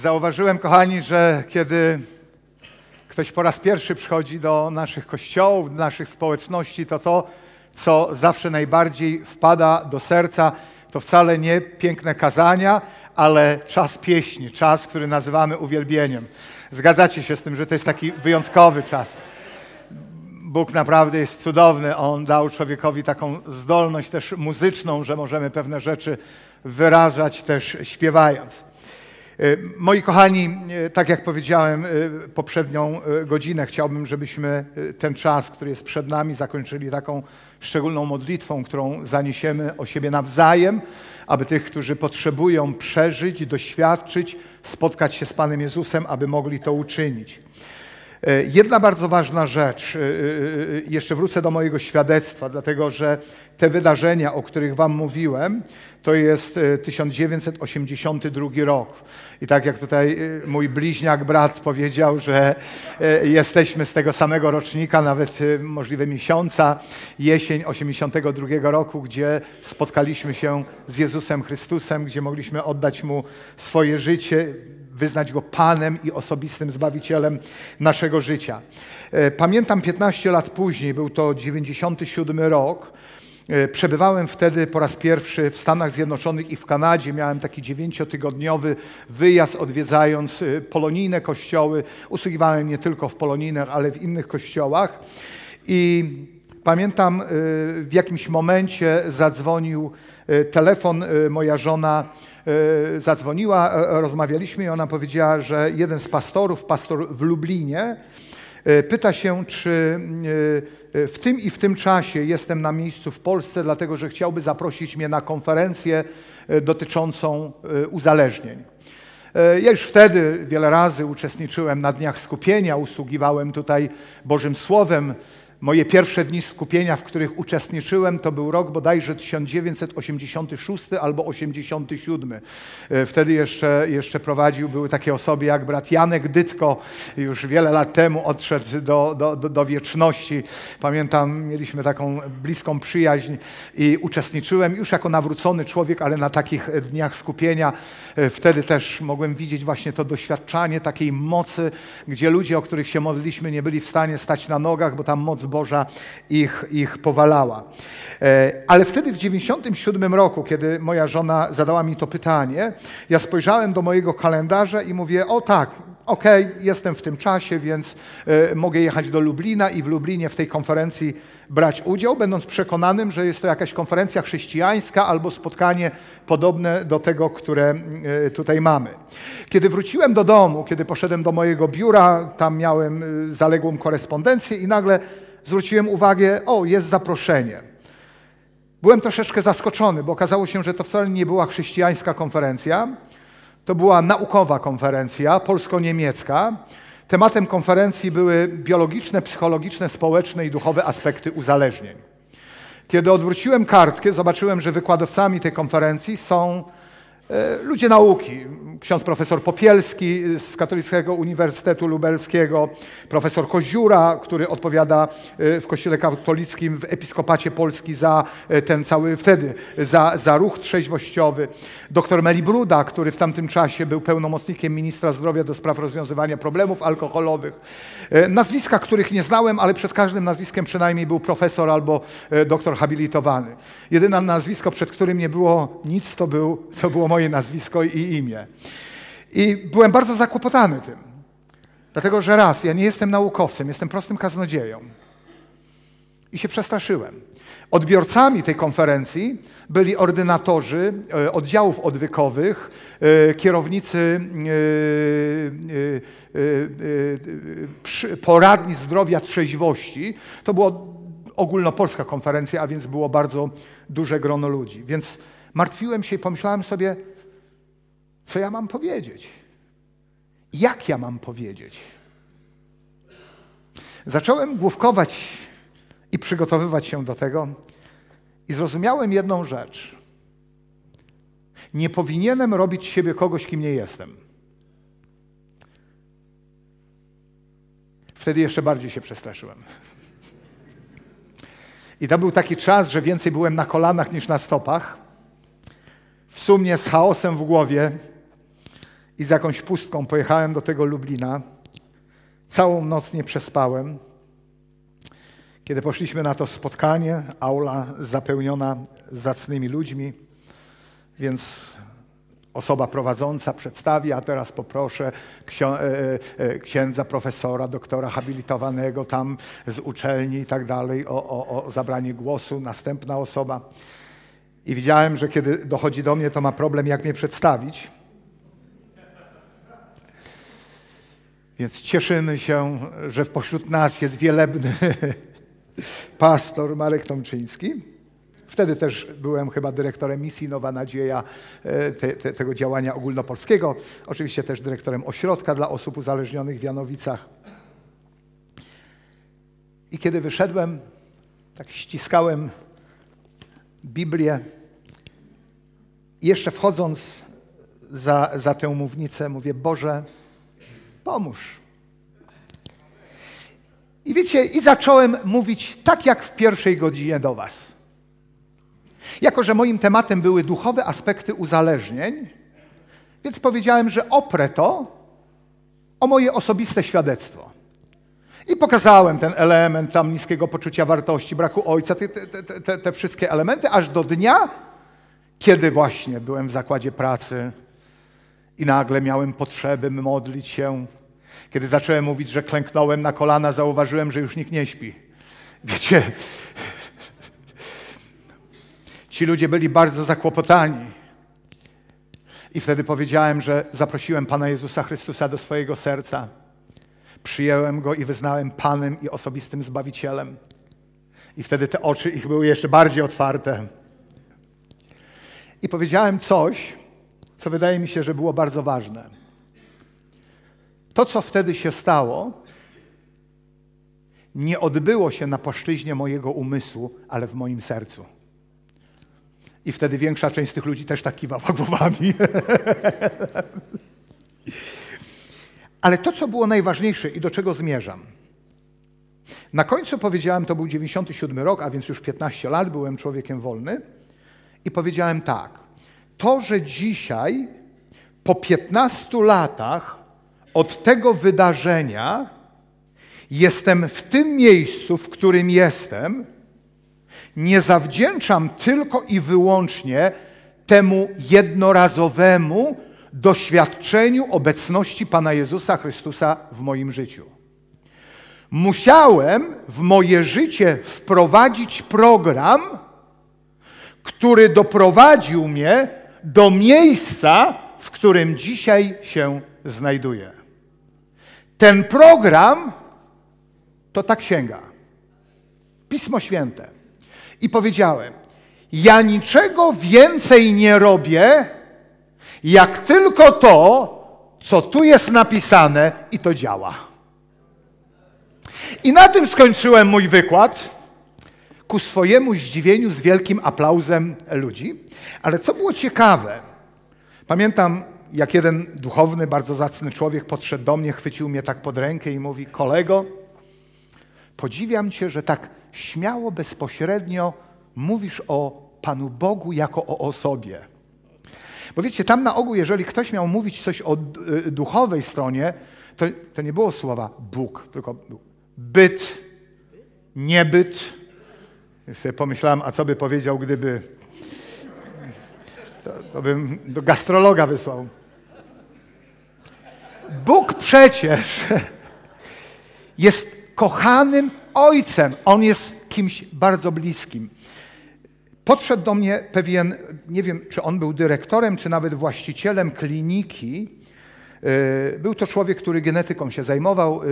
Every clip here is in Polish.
Zauważyłem, kochani, że kiedy ktoś po raz pierwszy przychodzi do naszych kościołów, do naszych społeczności, to to, co zawsze najbardziej wpada do serca, to wcale nie piękne kazania, ale czas pieśni, czas, który nazywamy uwielbieniem. Zgadzacie się z tym, że to jest taki wyjątkowy czas. Bóg naprawdę jest cudowny. On dał człowiekowi taką zdolność też muzyczną, że możemy pewne rzeczy wyrażać też śpiewając. E, moi kochani, e, tak jak powiedziałem e, poprzednią godzinę, chciałbym, żebyśmy ten czas, który jest przed nami, zakończyli taką szczególną modlitwą, którą zaniesiemy o siebie nawzajem, aby tych, którzy potrzebują przeżyć, doświadczyć, spotkać się z Panem Jezusem, aby mogli to uczynić. E, jedna bardzo ważna rzecz, e, e, jeszcze wrócę do mojego świadectwa, dlatego że te wydarzenia, o których Wam mówiłem, to jest 1982 rok. I tak jak tutaj mój bliźniak, brat powiedział, że jesteśmy z tego samego rocznika, nawet możliwe miesiąca, jesień 82 roku, gdzie spotkaliśmy się z Jezusem Chrystusem, gdzie mogliśmy oddać Mu swoje życie wyznać Go Panem i osobistym Zbawicielem naszego życia. E, pamiętam 15 lat później, był to 97 rok, e, Przebywałem wtedy po raz pierwszy w Stanach Zjednoczonych i w Kanadzie. Miałem taki dziewięciotygodniowy wyjazd, odwiedzając e, polonijne kościoły. Usługiwałem nie tylko w polonijnych, ale w innych kościołach. I pamiętam, w jakimś momencie zadzwonił telefon. Moja żona E, zadzwoniła, e, rozmawialiśmy i ona powiedziała, że jeden z pastorów, pastor w Lublinie, e, pyta się, czy w tym i w tym czasie jestem na miejscu w Polsce, dlatego że chciałby zaprosić mnie na konferencję dotyczącą uzależnień. Ja już wtedy wiele razy uczestniczyłem na dniach skupienia, usługiwałem tutaj Bożym Słowem, Moje pierwsze dni skupienia, w których uczestniczyłem, to był rok bodajże 1986 albo 87. E, wtedy jeszcze, jeszcze prowadził, były takie osoby jak brat Janek Dytko, już wiele lat temu odszedł do, do, do, do wieczności. Pamiętam, mieliśmy taką bliską przyjaźń i uczestniczyłem już jako nawrócony człowiek, ale na takich dniach skupienia. E, wtedy też mogłem widzieć właśnie to doświadczanie takiej mocy, gdzie ludzie, o których się modliliśmy, nie byli w stanie stać na nogach, bo tam moc Boża ich, ich powalała. E, ale wtedy w 97 roku, kiedy moja żona zadała mi to pytanie, ja spojrzałem do mojego kalendarza i mówię, o tak, okej, okay, jestem w tym czasie, więc e, mogę jechać do Lublina i w Lublinie w tej konferencji brać udział, będąc przekonanym, że jest to jakaś konferencja chrześcijańska albo spotkanie podobne do tego, które e, tutaj mamy. Kiedy wróciłem do domu, kiedy poszedłem do mojego biura, tam miałem zaległą korespondencję i nagle zwróciłem uwagę, o, jest zaproszenie. Byłem troszeczkę zaskoczony, bo okazało się, że to wcale nie była chrześcijańska konferencja. To była naukowa konferencja, polsko-niemiecka. Tematem konferencji były biologiczne, psychologiczne, społeczne i duchowe aspekty uzależnień. Kiedy odwróciłem kartkę, zobaczyłem, że wykładowcami tej konferencji są E, ludzie nauki, ksiądz profesor Popielski z Katolickiego Uniwersytetu Lubelskiego, profesor Koziura, który odpowiada e, w Kościele Katolickim w Episkopacie Polski za e, ten cały wtedy, za, za ruch trzeźwościowy, doktor Meli Bruda, który w tamtym czasie był pełnomocnikiem ministra zdrowia do spraw rozwiązywania problemów alkoholowych. Nazwiska, których nie znałem, ale przed każdym nazwiskiem przynajmniej był profesor albo doktor habilitowany. Jedyne nazwisko, przed którym nie było nic, to, był, to było moje moje nazwisko i imię. I byłem bardzo zakłopotany tym. Dlatego, że raz, ja nie jestem naukowcem, jestem prostym kaznodzieją. I się przestraszyłem. Odbiorcami tej konferencji byli ordynatorzy e, oddziałów odwykowych, e, kierownicy e, poradni zdrowia trzeźwości. To była ogólnopolska konferencja, a więc było bardzo duże grono ludzi. Więc martwiłem się i pomyślałem sobie, co ja mam powiedzieć? Jak ja mam powiedzieć? Zacząłem główkować i przygotowywać się do tego i zrozumiałem jedną rzecz. Nie powinienem robić siebie kogoś, kim nie jestem. Wtedy jeszcze bardziej się przestraszyłem. I to był taki czas, że więcej byłem na kolanach niż na stopach w sumie z chaosem w głowie i z jakąś pustką pojechałem do tego Lublina. Całą noc nie przespałem. Kiedy poszliśmy na to spotkanie, aula zapełniona zacnymi ludźmi, więc osoba prowadząca przedstawi, a teraz poproszę e, e, e, księdza, profesora, doktora habilitowanego tam z uczelni i tak dalej o, o, o zabranie głosu. Następna osoba. I widziałem, że kiedy dochodzi do mnie, to ma problem, jak mnie przedstawić. Więc cieszymy się, że pośród nas jest wielebny pastor Marek Tomczyński. Wtedy też byłem chyba dyrektorem misji Nowa Nadzieja, e, te, te, tego działania ogólnopolskiego. Oczywiście też dyrektorem ośrodka dla osób uzależnionych w Janowicach. I kiedy wyszedłem, tak ściskałem Biblię. I jeszcze wchodząc za, za tę mównicę, mówię: Boże, pomóż. I wiecie, i zacząłem mówić tak jak w pierwszej godzinie do Was. Jako, że moim tematem były duchowe aspekty uzależnień, więc powiedziałem, że oprę to o moje osobiste świadectwo. I pokazałem ten element tam niskiego poczucia wartości, braku ojca, te, te, te, te wszystkie elementy, aż do dnia, kiedy właśnie byłem w zakładzie pracy i nagle miałem potrzeby modlić się. Kiedy zacząłem mówić, że klęknąłem na kolana, zauważyłem, że już nikt nie śpi. Wiecie, ci ludzie byli bardzo zakłopotani. I wtedy powiedziałem, że zaprosiłem Pana Jezusa Chrystusa do swojego serca Przyjąłem go i wyznałem Panem i osobistym Zbawicielem. I wtedy te oczy ich były jeszcze bardziej otwarte. I powiedziałem coś, co wydaje mi się, że było bardzo ważne. To, co wtedy się stało, nie odbyło się na płaszczyźnie mojego umysłu, ale w moim sercu. I wtedy większa część z tych ludzi też tak kiwała głowami. Ale to, co było najważniejsze i do czego zmierzam. Na końcu powiedziałem, to był 97 rok, a więc już 15 lat byłem człowiekiem wolny, i powiedziałem tak. To, że dzisiaj, po 15 latach od tego wydarzenia, jestem w tym miejscu, w którym jestem, nie zawdzięczam tylko i wyłącznie temu jednorazowemu, doświadczeniu obecności Pana Jezusa Chrystusa w moim życiu. Musiałem w moje życie wprowadzić program, który doprowadził mnie do miejsca, w którym dzisiaj się znajduję. Ten program to ta księga, Pismo Święte. I powiedziałem: Ja niczego więcej nie robię, jak tylko to, co tu jest napisane i to działa. I na tym skończyłem mój wykład ku swojemu zdziwieniu z wielkim aplauzem ludzi. Ale co było ciekawe, pamiętam, jak jeden duchowny, bardzo zacny człowiek podszedł do mnie, chwycił mnie tak pod rękę i mówi: Kolego, podziwiam cię, że tak śmiało, bezpośrednio mówisz o Panu Bogu jako o osobie. Bo wiecie, tam na ogół, jeżeli ktoś miał mówić coś o y, duchowej stronie, to, to nie było słowa Bóg, tylko byt, niebyt. Ja sobie pomyślałem, a co by powiedział, gdyby. To, to bym do gastrologa wysłał. Bóg przecież jest kochanym ojcem. On jest kimś bardzo bliskim. Podszedł do mnie pewien, nie wiem czy on był dyrektorem, czy nawet właścicielem kliniki. Y, był to człowiek, który genetyką się zajmował y,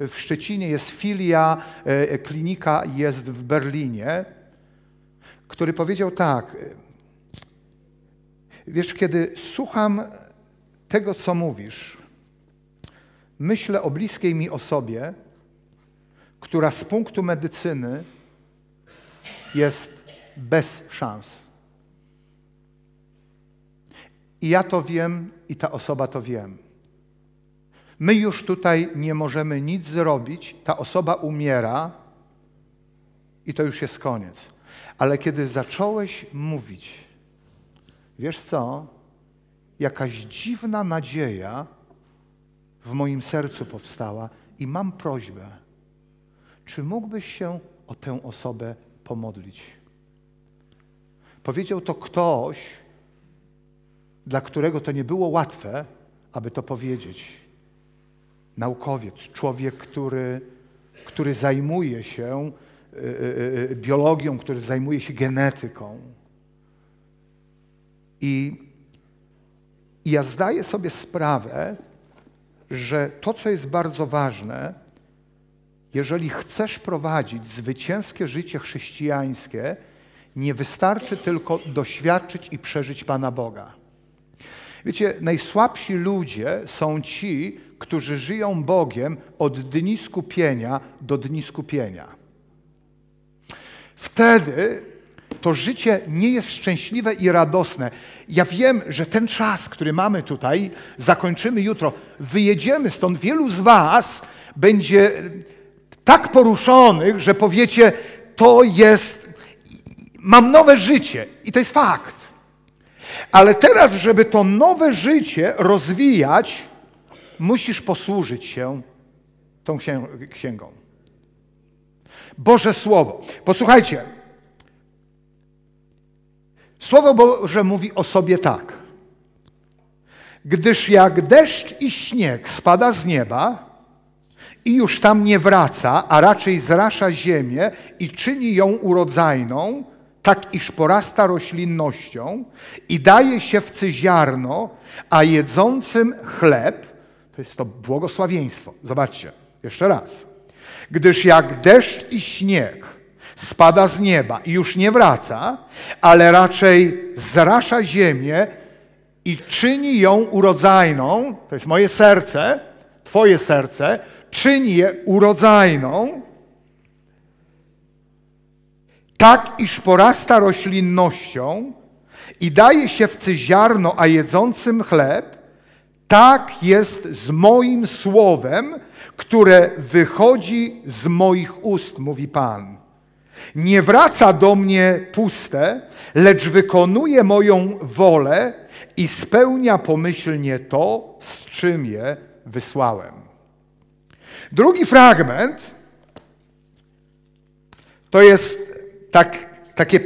w Szczecinie, jest filia, y, klinika jest w Berlinie, który powiedział tak. Wiesz, kiedy słucham tego, co mówisz, myślę o bliskiej mi osobie, która z punktu medycyny jest bez szans. I ja to wiem, i ta osoba to wiem. My już tutaj nie możemy nic zrobić, ta osoba umiera i to już jest koniec. Ale kiedy zacząłeś mówić, wiesz co? Jakaś dziwna nadzieja w moim sercu powstała i mam prośbę, czy mógłbyś się o tę osobę pomodlić? Powiedział to ktoś, dla którego to nie było łatwe, aby to powiedzieć. Naukowiec, człowiek, który, który zajmuje się y, y, y, biologią, który zajmuje się genetyką. I, I, ja zdaję sobie sprawę, że to, co jest bardzo ważne, jeżeli chcesz prowadzić zwycięskie życie chrześcijańskie, nie wystarczy tylko doświadczyć i przeżyć Pana Boga. Wiecie, najsłabsi ludzie są ci, którzy żyją Bogiem od dni skupienia do dni skupienia. Wtedy to życie nie jest szczęśliwe i radosne. Ja wiem, że ten czas, który mamy tutaj, zakończymy jutro. Wyjedziemy stąd. Wielu z Was będzie tak poruszonych, że powiecie, to jest Mam nowe życie i to jest fakt. Ale teraz, żeby to nowe życie rozwijać, musisz posłużyć się tą księgą. Boże Słowo. Posłuchajcie. Słowo Boże mówi o sobie tak. Gdyż jak deszcz i śnieg spada z nieba i już tam nie wraca, a raczej zrasza ziemię i czyni ją urodzajną, tak iż porasta roślinnością i daje siewcy ziarno, a jedzącym chleb, to jest to błogosławieństwo. Zobaczcie, jeszcze raz. Gdyż jak deszcz i śnieg spada z nieba i już nie wraca, ale raczej zrasza ziemię i czyni ją urodzajną, to jest moje serce, Twoje serce, czyni je urodzajną, tak iż porasta roślinnością i daje się w ziarno, a jedzącym chleb, tak jest z moim słowem, które wychodzi z moich ust, mówi Pan. Nie wraca do mnie puste, lecz wykonuje moją wolę i spełnia pomyślnie to, z czym je wysłałem. Drugi fragment to jest tak, takie,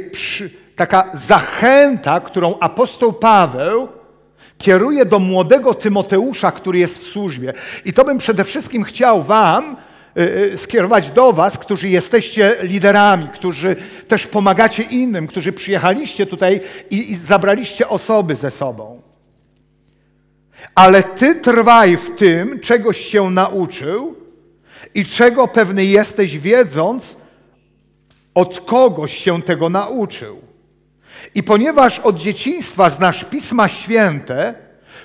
taka zachęta, którą apostoł Paweł kieruje do młodego Tymoteusza, który jest w służbie. I to bym przede wszystkim chciał Wam y, y, skierować do Was, którzy jesteście liderami, którzy też pomagacie innym, którzy przyjechaliście tutaj i, i zabraliście osoby ze sobą. Ale Ty trwaj w tym, czegoś się nauczył i czego pewny jesteś, wiedząc, od kogoś się tego nauczył. I ponieważ od dzieciństwa znasz Pisma Święte,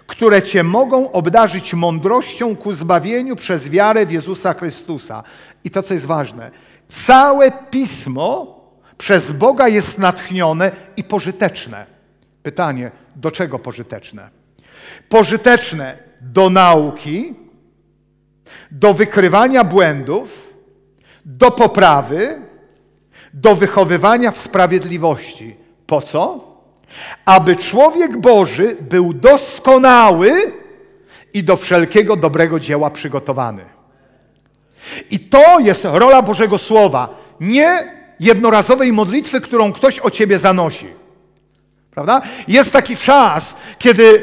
które Cię mogą obdarzyć mądrością ku zbawieniu przez wiarę w Jezusa Chrystusa. I to, co jest ważne, całe Pismo przez Boga jest natchnione i pożyteczne. Pytanie, do czego pożyteczne? Pożyteczne do nauki, do wykrywania błędów, do poprawy, do wychowywania w sprawiedliwości. Po co? Aby człowiek Boży był doskonały i do wszelkiego dobrego dzieła przygotowany. I to jest rola Bożego Słowa, nie jednorazowej modlitwy, którą ktoś o ciebie zanosi. Prawda? Jest taki czas, kiedy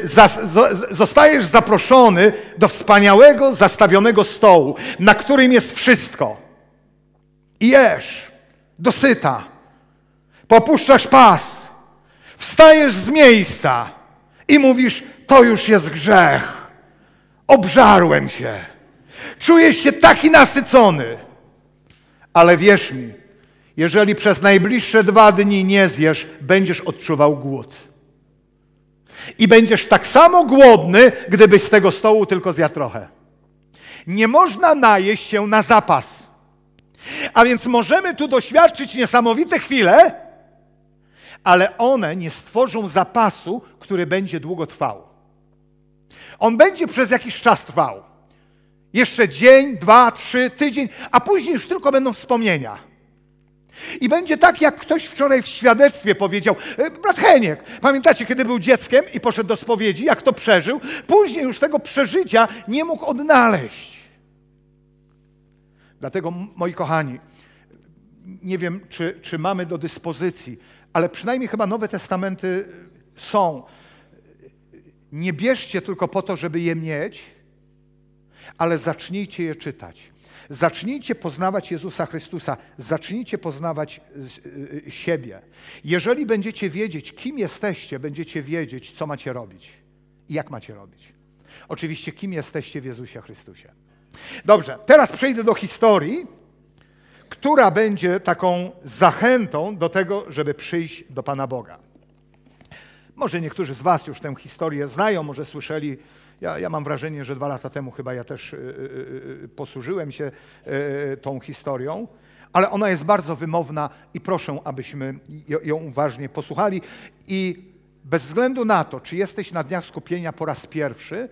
zostajesz zaproszony do wspaniałego, zastawionego stołu, na którym jest wszystko. I jesz dosyta. Popuszczasz pas, wstajesz z miejsca i mówisz: To już jest grzech. Obżarłem się. Czujesz się taki nasycony. Ale wierz mi, jeżeli przez najbliższe dwa dni nie zjesz, będziesz odczuwał głód. I będziesz tak samo głodny, gdybyś z tego stołu tylko zjadł trochę. Nie można najeść się na zapas. A więc możemy tu doświadczyć niesamowite chwile, ale one nie stworzą zapasu, który będzie długo trwał. On będzie przez jakiś czas trwał. Jeszcze dzień, dwa, trzy, tydzień, a później już tylko będą wspomnienia. I będzie tak, jak ktoś wczoraj w świadectwie powiedział, e, brat Heniek, pamiętacie, kiedy był dzieckiem i poszedł do spowiedzi, jak to przeżył? Później już tego przeżycia nie mógł odnaleźć. Dlatego, moi kochani, nie wiem, czy, czy mamy do dyspozycji, ale przynajmniej chyba Nowe Testamenty są. Nie bierzcie tylko po to, żeby je mieć, ale zacznijcie je czytać. Zacznijcie poznawać Jezusa Chrystusa, zacznijcie poznawać y, y, siebie. Jeżeli będziecie wiedzieć, kim jesteście, będziecie wiedzieć, co macie robić i jak macie robić. Oczywiście, kim jesteście w Jezusie Chrystusie. Dobrze, teraz przejdę do historii, która będzie taką zachętą do tego, żeby przyjść do Pana Boga. Może niektórzy z Was już tę historię znają, może słyszeli. Ja, ja mam wrażenie, że dwa lata temu chyba ja też yy, yy, posłużyłem się yy, tą historią, ale ona jest bardzo wymowna i proszę, abyśmy ją uważnie posłuchali. I bez względu na to, czy jesteś na dniach skupienia po raz pierwszy,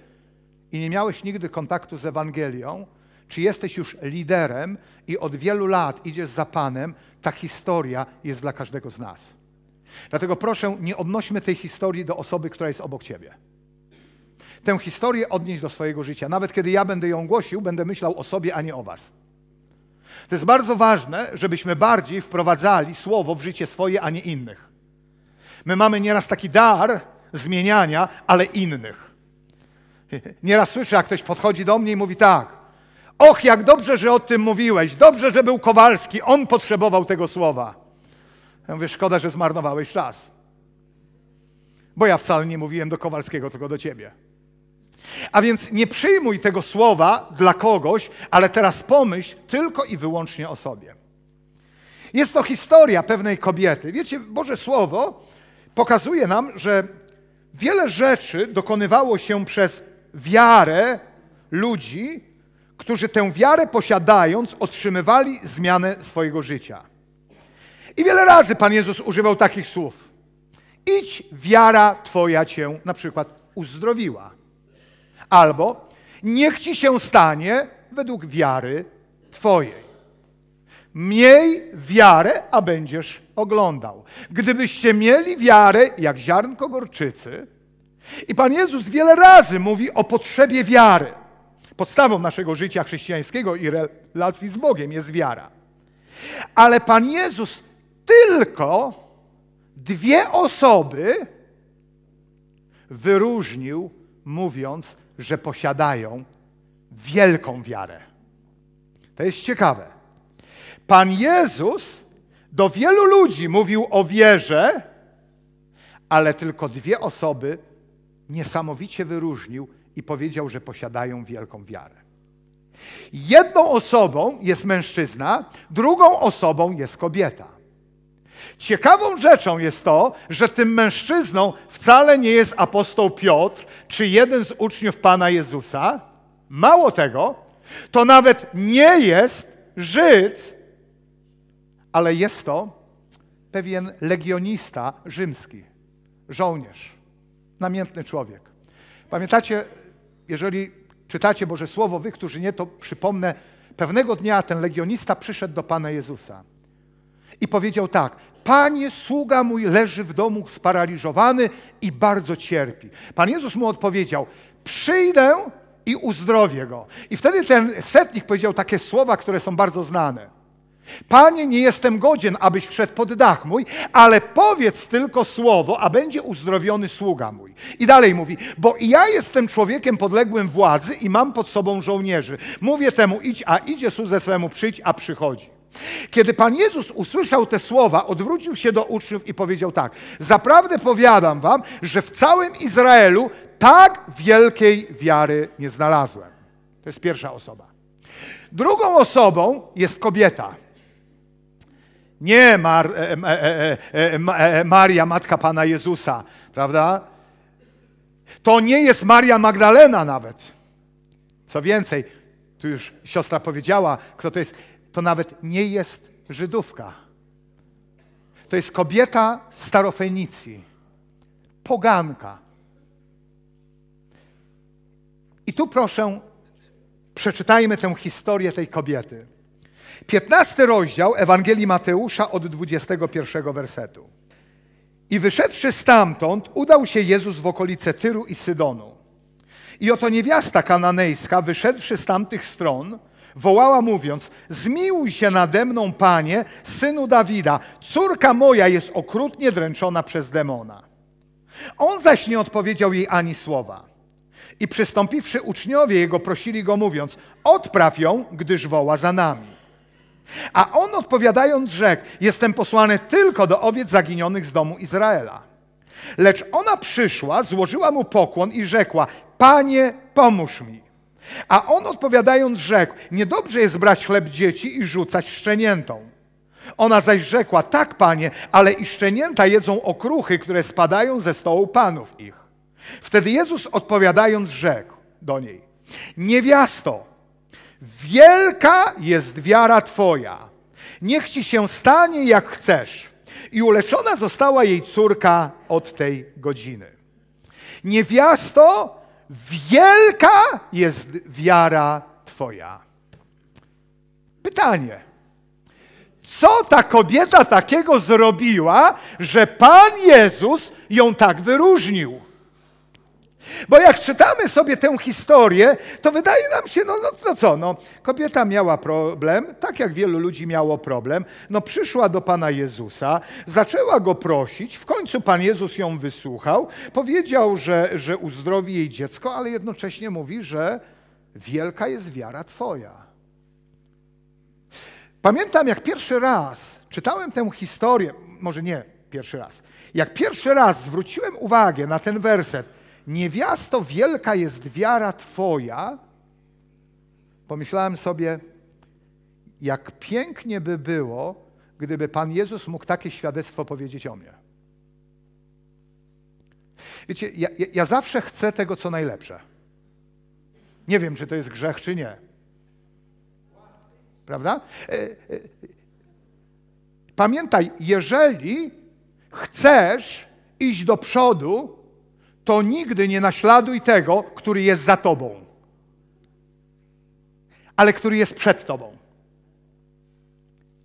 i nie miałeś nigdy kontaktu z Ewangelią, czy jesteś już liderem i od wielu lat idziesz za Panem, ta historia jest dla każdego z nas. Dlatego proszę, nie odnośmy tej historii do osoby, która jest obok ciebie. Tę historię odnieść do swojego życia. Nawet kiedy ja będę ją głosił, będę myślał o sobie, a nie o was. To jest bardzo ważne, żebyśmy bardziej wprowadzali słowo w życie swoje, a nie innych. My mamy nieraz taki dar zmieniania, ale innych. Nieraz słyszę, jak ktoś podchodzi do mnie i mówi tak. Och, jak dobrze, że o tym mówiłeś. Dobrze, że był Kowalski. On potrzebował tego słowa. Ja mówię, szkoda, że zmarnowałeś czas. Bo ja wcale nie mówiłem do Kowalskiego, tylko do ciebie. A więc nie przyjmuj tego słowa dla kogoś, ale teraz pomyśl tylko i wyłącznie o sobie. Jest to historia pewnej kobiety. Wiecie, Boże Słowo pokazuje nam, że wiele rzeczy dokonywało się przez wiarę ludzi, którzy tę wiarę posiadając otrzymywali zmianę swojego życia. I wiele razy Pan Jezus używał takich słów. Idź, wiara Twoja Cię na przykład uzdrowiła. Albo niech Ci się stanie według wiary Twojej. Miej wiarę, a będziesz oglądał. Gdybyście mieli wiarę jak ziarnko gorczycy, i Pan Jezus wiele razy mówi o potrzebie wiary. Podstawą naszego życia chrześcijańskiego i relacji z Bogiem jest wiara. Ale Pan Jezus tylko dwie osoby wyróżnił, mówiąc, że posiadają wielką wiarę. To jest ciekawe. Pan Jezus do wielu ludzi mówił o wierze, ale tylko dwie osoby niesamowicie wyróżnił i powiedział, że posiadają wielką wiarę. Jedną osobą jest mężczyzna, drugą osobą jest kobieta. Ciekawą rzeczą jest to, że tym mężczyzną wcale nie jest apostoł Piotr czy jeden z uczniów Pana Jezusa. Mało tego, to nawet nie jest Żyd, ale jest to pewien legionista rzymski, żołnierz namiętny człowiek. Pamiętacie, jeżeli czytacie Boże Słowo, wy, którzy nie, to przypomnę, pewnego dnia ten legionista przyszedł do Pana Jezusa i powiedział tak: Panie, sługa mój leży w domu sparaliżowany i bardzo cierpi. Pan Jezus mu odpowiedział: Przyjdę i uzdrowię go. I wtedy ten setnik powiedział takie słowa, które są bardzo znane. Panie, nie jestem godzien, abyś wszedł pod dach mój, ale powiedz tylko słowo, a będzie uzdrowiony sługa mój. I dalej mówi, bo ja jestem człowiekiem podległym władzy i mam pod sobą żołnierzy. Mówię temu idź, a idzie słudze swemu przyjdź, a przychodzi. Kiedy Pan Jezus usłyszał te słowa, odwrócił się do uczniów i powiedział tak: Zaprawdę powiadam wam, że w całym Izraelu tak wielkiej wiary nie znalazłem. To jest pierwsza osoba. Drugą osobą jest kobieta. Nie Mar e, e, e, Maria, matka Pana Jezusa, prawda? To nie jest Maria Magdalena nawet. Co więcej, tu już siostra powiedziała, kto to jest. To nawet nie jest Żydówka. To jest kobieta starofenicji, poganka. I tu proszę, przeczytajmy tę historię tej kobiety. 15 rozdział Ewangelii Mateusza od 21 wersetu. I wyszedłszy stamtąd, udał się Jezus w okolice Tyru i Sydonu. I oto niewiasta kananejska, wyszedłszy z tamtych stron, wołała mówiąc: Zmiłuj się nade mną, panie, synu Dawida, córka moja jest okrutnie dręczona przez demona. On zaś nie odpowiedział jej ani słowa. I przystąpiwszy uczniowie jego, prosili go, mówiąc: Odpraw ją, gdyż woła za nami. A on odpowiadając rzekł: Jestem posłany tylko do owiec zaginionych z domu Izraela. Lecz ona przyszła, złożyła mu pokłon i rzekła: Panie, pomóż mi. A on odpowiadając rzekł: Niedobrze jest brać chleb dzieci i rzucać szczeniętą. Ona zaś rzekła: Tak, panie, ale i szczenięta jedzą okruchy, które spadają ze stołu panów ich. Wtedy Jezus odpowiadając rzekł do niej: Niewiasto, Wielka jest wiara Twoja. Niech Ci się stanie, jak chcesz. I uleczona została jej córka od tej godziny. Niewiasto, wielka jest wiara Twoja. Pytanie. Co ta kobieta takiego zrobiła, że Pan Jezus ją tak wyróżnił? Bo jak czytamy sobie tę historię, to wydaje nam się, no, no, no co, no, kobieta miała problem, tak jak wielu ludzi miało problem, no przyszła do Pana Jezusa, zaczęła Go prosić, w końcu Pan Jezus ją wysłuchał, powiedział, że, że uzdrowi jej dziecko, ale jednocześnie mówi, że wielka jest wiara Twoja. Pamiętam, jak pierwszy raz czytałem tę historię, może nie pierwszy raz, jak pierwszy raz zwróciłem uwagę na ten werset, niewiasto, wielka jest wiara Twoja, pomyślałem sobie, jak pięknie by było, gdyby Pan Jezus mógł takie świadectwo powiedzieć o mnie. Wiecie, ja, ja zawsze chcę tego, co najlepsze. Nie wiem, czy to jest grzech, czy nie. Prawda? E, e, pamiętaj, jeżeli chcesz iść do przodu, to nigdy nie naśladuj tego, który jest za tobą, ale który jest przed tobą.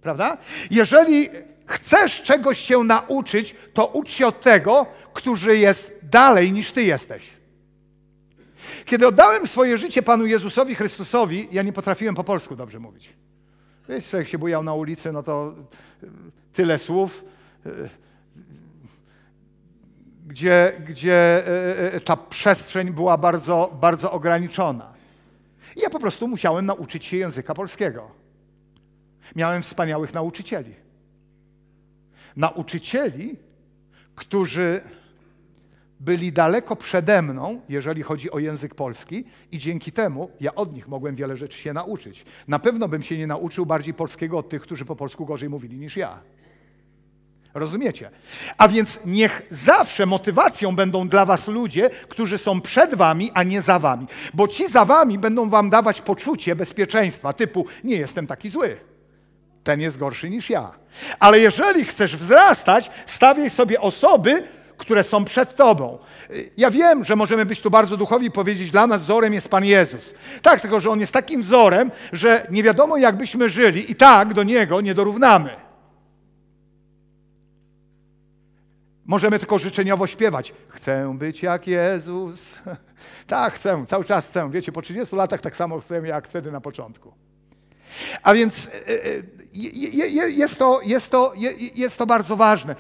Prawda? Jeżeli chcesz czegoś się nauczyć, to ucz się od tego, który jest dalej niż ty jesteś. Kiedy oddałem swoje życie Panu Jezusowi Chrystusowi, ja nie potrafiłem po polsku dobrze mówić. Wiesz, jak się bujał na ulicy, no to y, tyle słów, y, gdzie, gdzie e, e, e, ta przestrzeń była bardzo, bardzo ograniczona. I ja po prostu musiałem nauczyć się języka polskiego. Miałem wspaniałych nauczycieli. Nauczycieli, którzy byli daleko przede mną, jeżeli chodzi o język polski, i dzięki temu ja od nich mogłem wiele rzeczy się nauczyć. Na pewno bym się nie nauczył bardziej polskiego od tych, którzy po polsku gorzej mówili niż ja. Rozumiecie? A więc niech zawsze motywacją będą dla was ludzie, którzy są przed wami, a nie za wami. Bo ci za wami będą wam dawać poczucie bezpieczeństwa, typu nie jestem taki zły. Ten jest gorszy niż ja. Ale jeżeli chcesz wzrastać, stawiaj sobie osoby, które są przed Tobą. Ja wiem, że możemy być tu bardzo duchowi i powiedzieć, dla nas wzorem jest Pan Jezus. Tak, tylko że On jest takim wzorem, że nie wiadomo, jakbyśmy żyli i tak do Niego nie dorównamy. Możemy tylko życzeniowo śpiewać. Chcę być jak Jezus. tak, chcę, cały czas chcę. Wiecie, po 30 latach tak samo chcę jak wtedy na początku. A więc e, e, jest to, jest to, jest to bardzo ważne.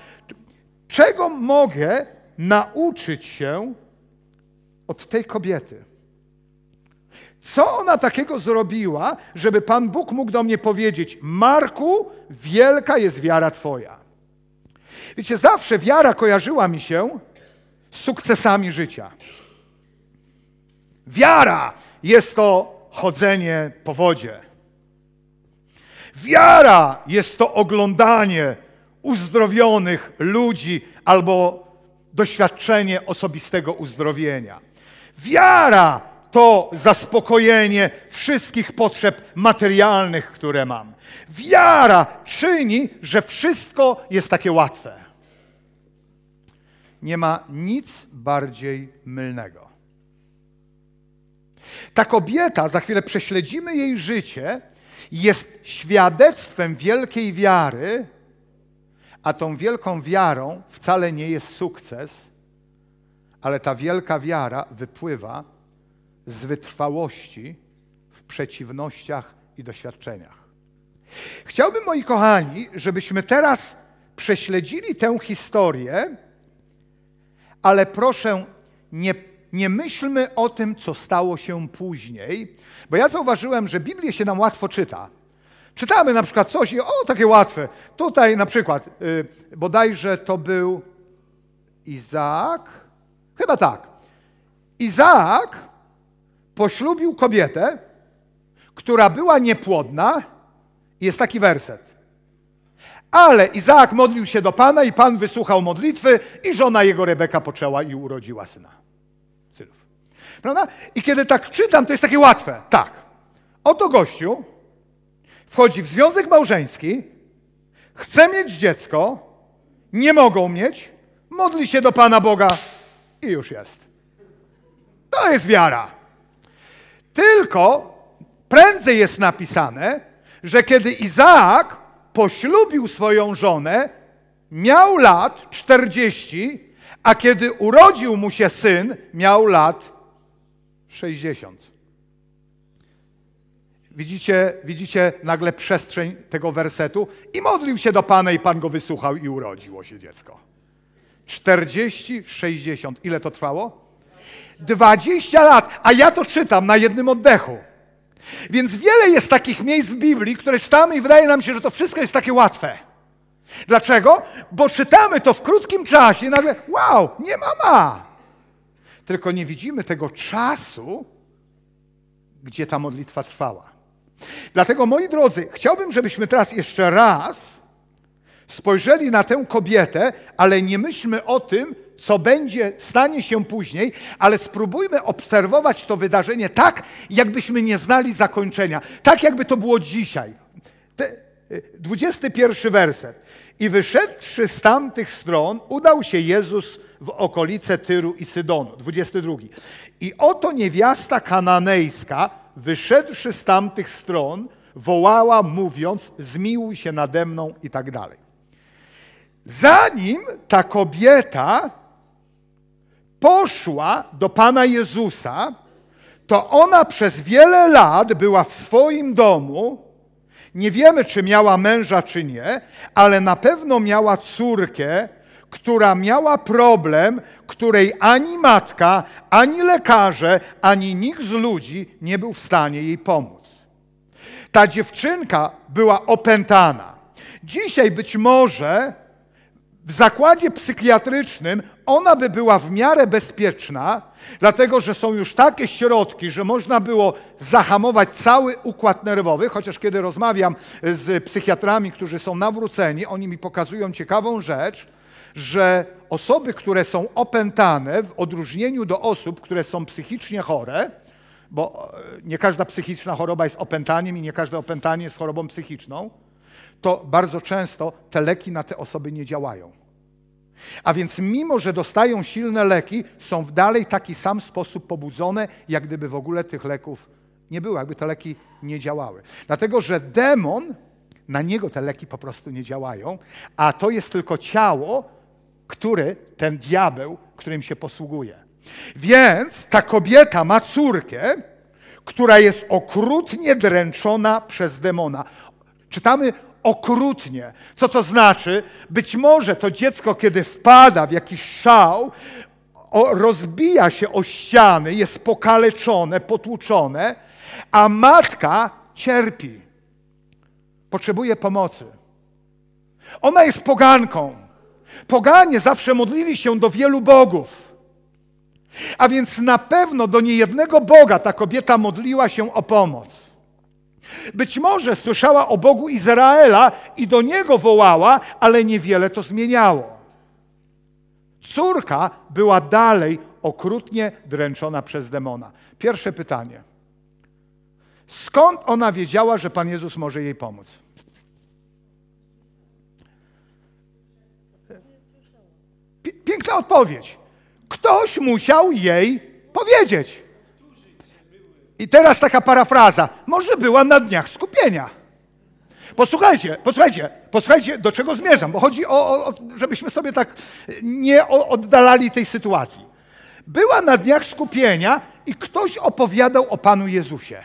Czego mogę nauczyć się od tej kobiety? Co ona takiego zrobiła, żeby Pan Bóg mógł do mnie powiedzieć: Marku, wielka jest wiara Twoja. Wiecie, zawsze wiara kojarzyła mi się z sukcesami życia. Wiara jest to chodzenie po wodzie. Wiara jest to oglądanie uzdrowionych ludzi albo doświadczenie osobistego uzdrowienia. Wiara to zaspokojenie wszystkich potrzeb materialnych, które mam. Wiara czyni, że wszystko jest takie łatwe nie ma nic bardziej mylnego. Ta kobieta, za chwilę prześledzimy jej życie, jest świadectwem wielkiej wiary, a tą wielką wiarą wcale nie jest sukces, ale ta wielka wiara wypływa z wytrwałości w przeciwnościach i doświadczeniach. Chciałbym, moi kochani, żebyśmy teraz prześledzili tę historię ale proszę, nie, nie myślmy o tym, co stało się później, bo ja zauważyłem, że Biblię się nam łatwo czyta. Czytamy na przykład coś i o, takie łatwe. Tutaj na przykład, yy, bodajże to był Izaak? Chyba tak. Izaak poślubił kobietę, która była niepłodna. Jest taki werset. Ale Izaak modlił się do Pana i Pan wysłuchał modlitwy i żona jego Rebeka poczęła i urodziła syna. Synów. Prawda? I kiedy tak czytam, to jest takie łatwe. Tak. Oto gościu wchodzi w związek małżeński, chce mieć dziecko, nie mogą mieć, modli się do Pana Boga i już jest. To jest wiara. Tylko prędzej jest napisane, że kiedy Izaak poślubił swoją żonę, miał lat 40, a kiedy urodził mu się syn, miał lat 60. Widzicie, widzicie nagle przestrzeń tego wersetu? I modlił się do Pana i Pan go wysłuchał i urodziło się dziecko. 40, 60. Ile to trwało? 20 lat, a ja to czytam na jednym oddechu. Więc wiele jest takich miejsc w Biblii, które czytamy i wydaje nam się, że to wszystko jest takie łatwe. Dlaczego? Bo czytamy to w krótkim czasie i nagle wow, nie ma ma. Tylko nie widzimy tego czasu, gdzie ta modlitwa trwała. Dlatego, moi drodzy, chciałbym, żebyśmy teraz jeszcze raz spojrzeli na tę kobietę, ale nie myślmy o tym, co będzie, stanie się później, ale spróbujmy obserwować to wydarzenie tak, jakbyśmy nie znali zakończenia, tak jakby to było dzisiaj. Te, 21 y, werset. I wyszedłszy z tamtych stron, udał się Jezus w okolice Tyru i Sydonu. 22. I oto niewiasta kananejska, wyszedłszy z tamtych stron, wołała, mówiąc: Zmiłuj się nade mną i tak dalej. Zanim ta kobieta poszła do Pana Jezusa, to ona przez wiele lat była w swoim domu. Nie wiemy, czy miała męża, czy nie, ale na pewno miała córkę, która miała problem, której ani matka, ani lekarze, ani nikt z ludzi nie był w stanie jej pomóc. Ta dziewczynka była opętana. Dzisiaj być może w zakładzie psychiatrycznym ona by była w miarę bezpieczna, dlatego że są już takie środki, że można było zahamować cały układ nerwowy, chociaż kiedy rozmawiam z psychiatrami, którzy są nawróceni, oni mi pokazują ciekawą rzecz, że osoby, które są opętane w odróżnieniu do osób, które są psychicznie chore, bo e, nie każda psychiczna choroba jest opętaniem i nie każde opętanie jest chorobą psychiczną, to bardzo często te leki na te osoby nie działają. A więc, mimo że dostają silne leki, są w dalej taki sam sposób pobudzone, jak gdyby w ogóle tych leków nie było, jakby te leki nie działały. Dlatego, że demon, na niego te leki po prostu nie działają, a to jest tylko ciało, który ten diabeł, którym się posługuje. Więc ta kobieta ma córkę, która jest okrutnie dręczona przez demona. Czytamy okrutnie. Co to znaczy? Być może to dziecko, kiedy wpada w jakiś szał, rozbija się o ściany, jest pokaleczone, potłuczone, a matka cierpi, potrzebuje pomocy. Ona jest poganką. Poganie zawsze modlili się do wielu bogów. A więc na pewno do niejednego Boga ta kobieta modliła się o pomoc. Być może słyszała o Bogu Izraela i do niego wołała, ale niewiele to zmieniało. Córka była dalej okrutnie dręczona przez demona. Pierwsze pytanie. Skąd ona wiedziała, że Pan Jezus może jej pomóc? Piękna odpowiedź. Ktoś musiał jej powiedzieć. I teraz taka parafraza. Może była na dniach skupienia. Posłuchajcie, posłuchajcie, posłuchajcie, do czego zmierzam, bo chodzi o, o żebyśmy sobie tak nie oddalali tej sytuacji. Była na dniach skupienia i ktoś opowiadał o Panu Jezusie.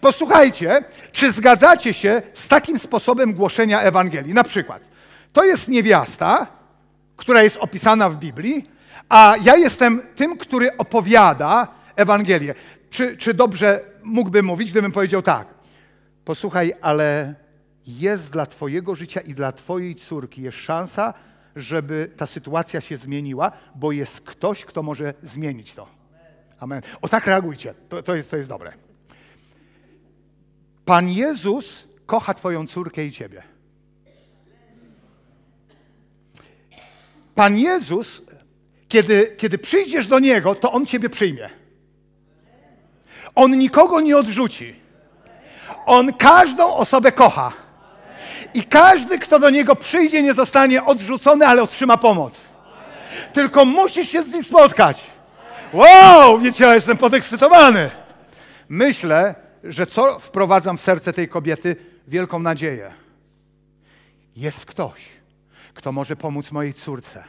Posłuchajcie, czy zgadzacie się z takim sposobem głoszenia Ewangelii? Na przykład, to jest niewiasta, która jest opisana w Biblii, a ja jestem tym, który opowiada Ewangelię czy, czy dobrze mógłbym mówić, gdybym powiedział tak. Posłuchaj, ale jest dla Twojego życia i dla Twojej córki jest szansa, żeby ta sytuacja się zmieniła, bo jest ktoś, kto może zmienić to. Amen. O tak reagujcie. To, to, jest, to jest dobre. Pan Jezus kocha Twoją córkę i Ciebie. Pan Jezus, kiedy, kiedy przyjdziesz do Niego, to On Ciebie przyjmie. On nikogo nie odrzuci. On każdą osobę kocha. I każdy, kto do niego przyjdzie, nie zostanie odrzucony, ale otrzyma pomoc. Tylko musisz się z nim spotkać. Wow, wiecie, ja jestem podekscytowany. Myślę, że co wprowadzam w serce tej kobiety? Wielką nadzieję. Jest ktoś, kto może pomóc mojej córce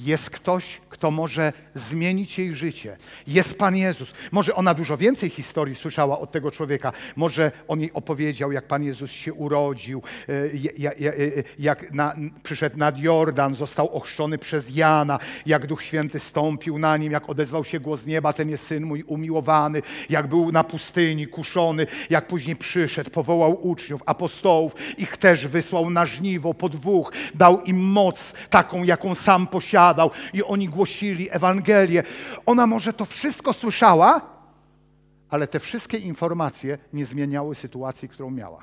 jest ktoś, kto może zmienić jej życie. Jest Pan Jezus. Może ona dużo więcej historii słyszała od tego człowieka. Może on jej opowiedział, jak Pan Jezus się urodził, e, e, e, jak na, przyszedł nad Jordan, został ochrzczony przez Jana, jak Duch Święty stąpił na nim, jak odezwał się głos z nieba, ten jest syn mój umiłowany, jak był na pustyni, kuszony, jak później przyszedł, powołał uczniów, apostołów, ich też wysłał na żniwo po dwóch, dał im moc taką, jaką sam posiadał posiadał i oni głosili Ewangelię. Ona może to wszystko słyszała, ale te wszystkie informacje nie zmieniały sytuacji, którą miała.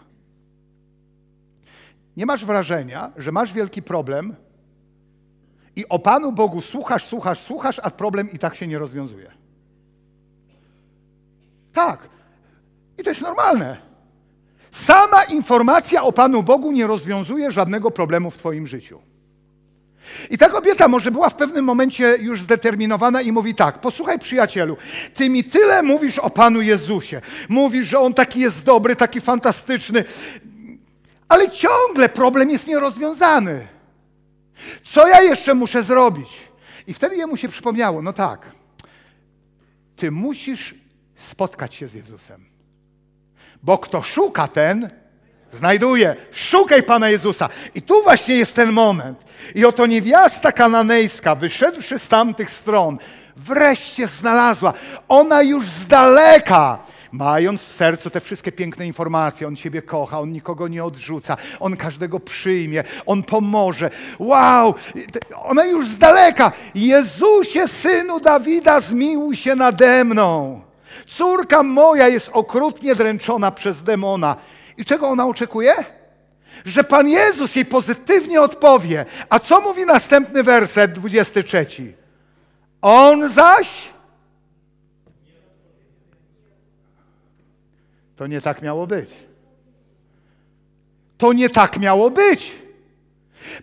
Nie masz wrażenia, że masz wielki problem i o Panu Bogu słuchasz, słuchasz, słuchasz, a problem i tak się nie rozwiązuje. Tak. I to jest normalne. Sama informacja o Panu Bogu nie rozwiązuje żadnego problemu w Twoim życiu. I ta kobieta może była w pewnym momencie już zdeterminowana i mówi tak, posłuchaj przyjacielu, ty mi tyle mówisz o Panu Jezusie, mówisz, że On taki jest dobry, taki fantastyczny, ale ciągle problem jest nierozwiązany. Co ja jeszcze muszę zrobić? I wtedy jemu się przypomniało, no tak, ty musisz spotkać się z Jezusem, bo kto szuka ten znajduje. Szukaj Pana Jezusa. I tu właśnie jest ten moment. I oto niewiasta kananejska, wyszedłszy z tamtych stron, wreszcie znalazła. Ona już z daleka mając w sercu te wszystkie piękne informacje, On Ciebie kocha, On nikogo nie odrzuca, On każdego przyjmie, On pomoże. Wow! Ona już z daleka. Jezusie, synu Dawida, zmiłuj się nade mną. Córka moja jest okrutnie dręczona przez demona. I czego ona oczekuje? Że Pan Jezus jej pozytywnie odpowie. A co mówi następny werset 23? On zaś. To nie tak miało być. To nie tak miało być.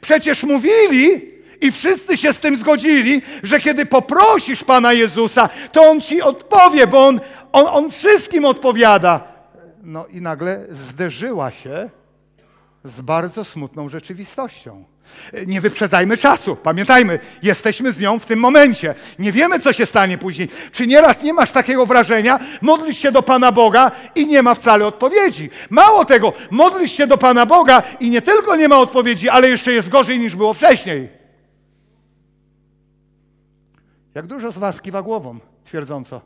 Przecież mówili, i wszyscy się z tym zgodzili, że kiedy poprosisz Pana Jezusa, to On ci odpowie, bo On, on, on wszystkim odpowiada no i nagle zderzyła się z bardzo smutną rzeczywistością. Nie wyprzedzajmy czasu. Pamiętajmy, jesteśmy z nią w tym momencie. Nie wiemy, co się stanie później. Czy nieraz nie masz takiego wrażenia, modlisz się do Pana Boga i nie ma wcale odpowiedzi. Mało tego, modlisz się do Pana Boga i nie tylko nie ma odpowiedzi, ale jeszcze jest gorzej niż było wcześniej. Jak dużo z Was kiwa głową, twierdząco,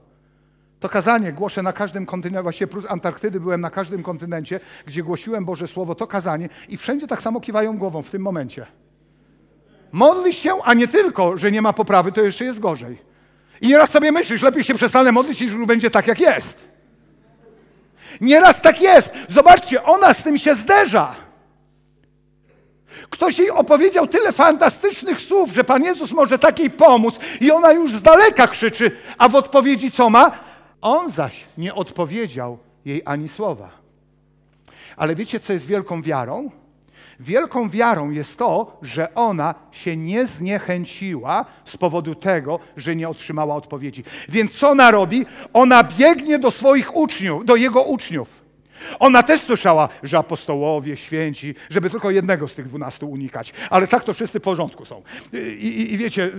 to kazanie głoszę na każdym kontynencie, Właśnie plus Antarktydy byłem na każdym kontynencie, gdzie głosiłem Boże Słowo, to kazanie i wszędzie tak samo kiwają głową w tym momencie. Modlisz się, a nie tylko, że nie ma poprawy, to jeszcze jest gorzej. I nieraz sobie myślisz, lepiej się przestanę modlić, niż już będzie tak, jak jest. Nieraz tak jest. Zobaczcie, ona z tym się zderza. Ktoś jej opowiedział tyle fantastycznych słów, że Pan Jezus może takiej pomóc, i ona już z daleka krzyczy, a w odpowiedzi co ma? On zaś nie odpowiedział jej ani słowa. Ale wiecie, co jest wielką wiarą? Wielką wiarą jest to, że ona się nie zniechęciła z powodu tego, że nie otrzymała odpowiedzi. Więc co ona robi? Ona biegnie do swoich uczniów, do jego uczniów. Ona też słyszała, że apostołowie, święci, żeby tylko jednego z tych dwunastu unikać. Ale tak to wszyscy w porządku są. I, i, i wiecie,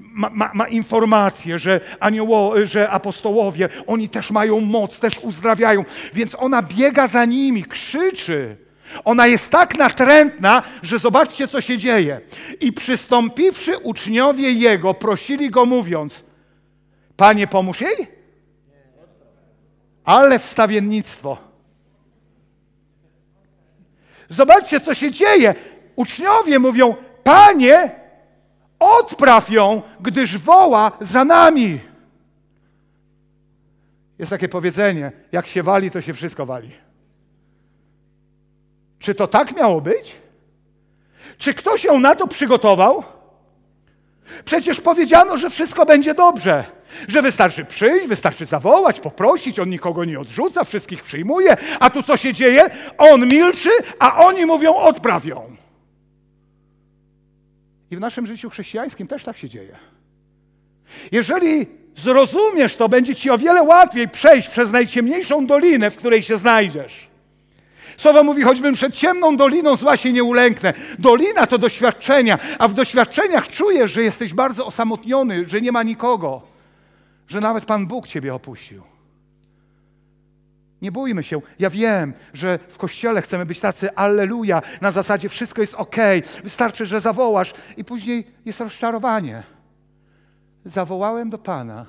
ma, ma, ma, informację, że, anioło, że apostołowie, oni też mają moc, też uzdrawiają. Więc ona biega za nimi, krzyczy. Ona jest tak natrętna, że zobaczcie, co się dzieje. I przystąpiwszy uczniowie jego, prosili go mówiąc, Panie, pomóż jej? Ale wstawiennictwo Zobaczcie, co się dzieje. Uczniowie mówią: Panie, odpraw ją, gdyż woła za nami. Jest takie powiedzenie: jak się wali, to się wszystko wali. Czy to tak miało być? Czy ktoś się na to przygotował? Przecież powiedziano, że wszystko będzie dobrze. Że wystarczy przyjść, wystarczy zawołać, poprosić, on nikogo nie odrzuca, wszystkich przyjmuje. A tu co się dzieje? On milczy, a oni mówią odprawią. I w naszym życiu chrześcijańskim też tak się dzieje. Jeżeli zrozumiesz to, będzie ci o wiele łatwiej przejść przez najciemniejszą dolinę, w której się znajdziesz. Słowo mówi, choćbym przed ciemną doliną zła się nie ulęknę. Dolina to doświadczenia, a w doświadczeniach czujesz, że jesteś bardzo osamotniony, że nie ma nikogo, że nawet Pan Bóg Ciebie opuścił. Nie bójmy się. Ja wiem, że w kościele chcemy być tacy alleluja, na zasadzie wszystko jest ok, wystarczy, że zawołasz i później jest rozczarowanie. Zawołałem do Pana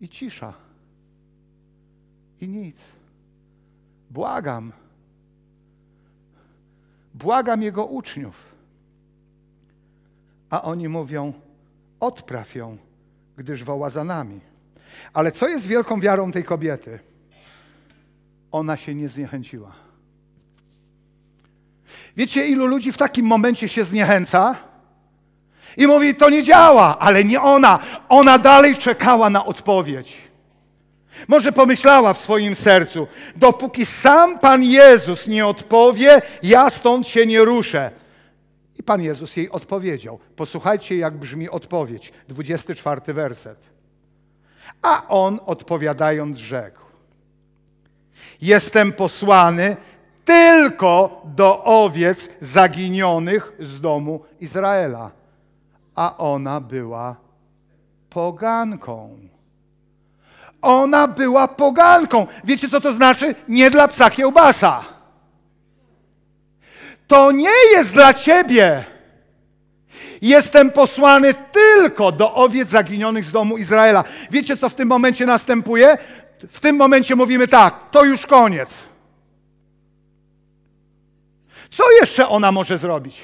i cisza i nic. Błagam. Błagam Jego uczniów. A oni mówią, odpraw ją, gdyż woła za nami. Ale co jest wielką wiarą tej kobiety? Ona się nie zniechęciła. Wiecie, ilu ludzi w takim momencie się zniechęca i mówi, to nie działa, ale nie ona. Ona dalej czekała na odpowiedź. Może pomyślała w swoim sercu, dopóki sam Pan Jezus nie odpowie, ja stąd się nie ruszę. I Pan Jezus jej odpowiedział. Posłuchajcie, jak brzmi odpowiedź, 24 werset. A on odpowiadając rzekł: Jestem posłany tylko do owiec zaginionych z domu Izraela. A ona była poganką. Ona była poganką. Wiecie, co to znaczy? Nie dla psa kiełbasa. To nie jest dla ciebie. Jestem posłany tylko do owiec zaginionych z domu Izraela. Wiecie, co w tym momencie następuje? W tym momencie mówimy tak, to już koniec. Co jeszcze ona może zrobić?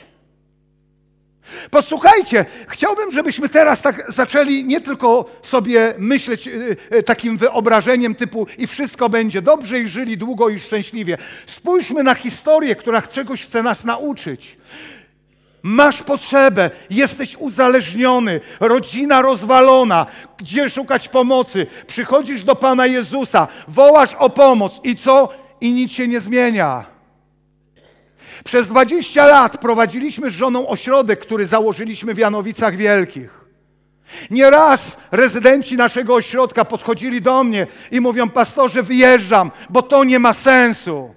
Posłuchajcie, chciałbym, żebyśmy teraz tak zaczęli nie tylko sobie myśleć y, y, takim wyobrażeniem typu i wszystko będzie dobrze i żyli długo i szczęśliwie. Spójrzmy na historię, która czegoś chce nas nauczyć. Masz potrzebę, jesteś uzależniony, rodzina rozwalona, gdzie szukać pomocy? Przychodzisz do Pana Jezusa, wołasz o pomoc i co? I nic się nie zmienia. Przez 20 lat prowadziliśmy z żoną ośrodek, który założyliśmy w Janowicach Wielkich. Nieraz rezydenci naszego ośrodka podchodzili do mnie i mówią: Pastorze, wyjeżdżam, bo to nie ma sensu.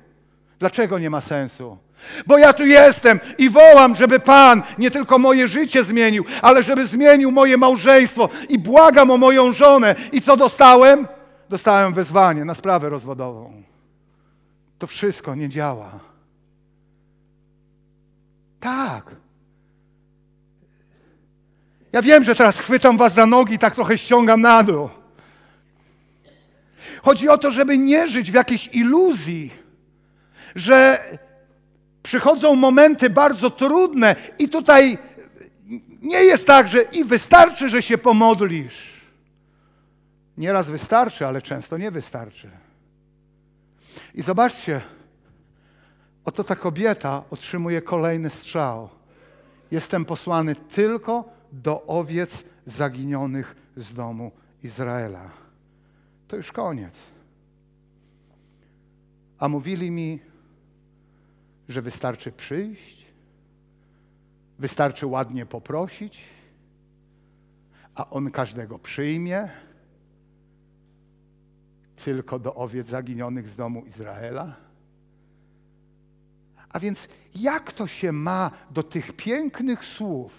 Dlaczego nie ma sensu? Bo ja tu jestem i wołam, żeby Pan nie tylko moje życie zmienił, ale żeby zmienił moje małżeństwo i błagam o moją żonę. I co dostałem? Dostałem wezwanie na sprawę rozwodową. To wszystko nie działa. Tak. Ja wiem, że teraz chwytam was za nogi i tak trochę ściągam na dół. Chodzi o to, żeby nie żyć w jakiejś iluzji, że przychodzą momenty bardzo trudne i tutaj nie jest tak, że i wystarczy, że się pomodlisz. Nieraz wystarczy, ale często nie wystarczy. I zobaczcie, Oto ta kobieta otrzymuje kolejny strzał. Jestem posłany tylko do owiec zaginionych z domu Izraela. To już koniec. A mówili mi, że wystarczy przyjść, wystarczy ładnie poprosić, a on każdego przyjmie, tylko do owiec zaginionych z domu Izraela. A więc jak to się ma do tych pięknych słów,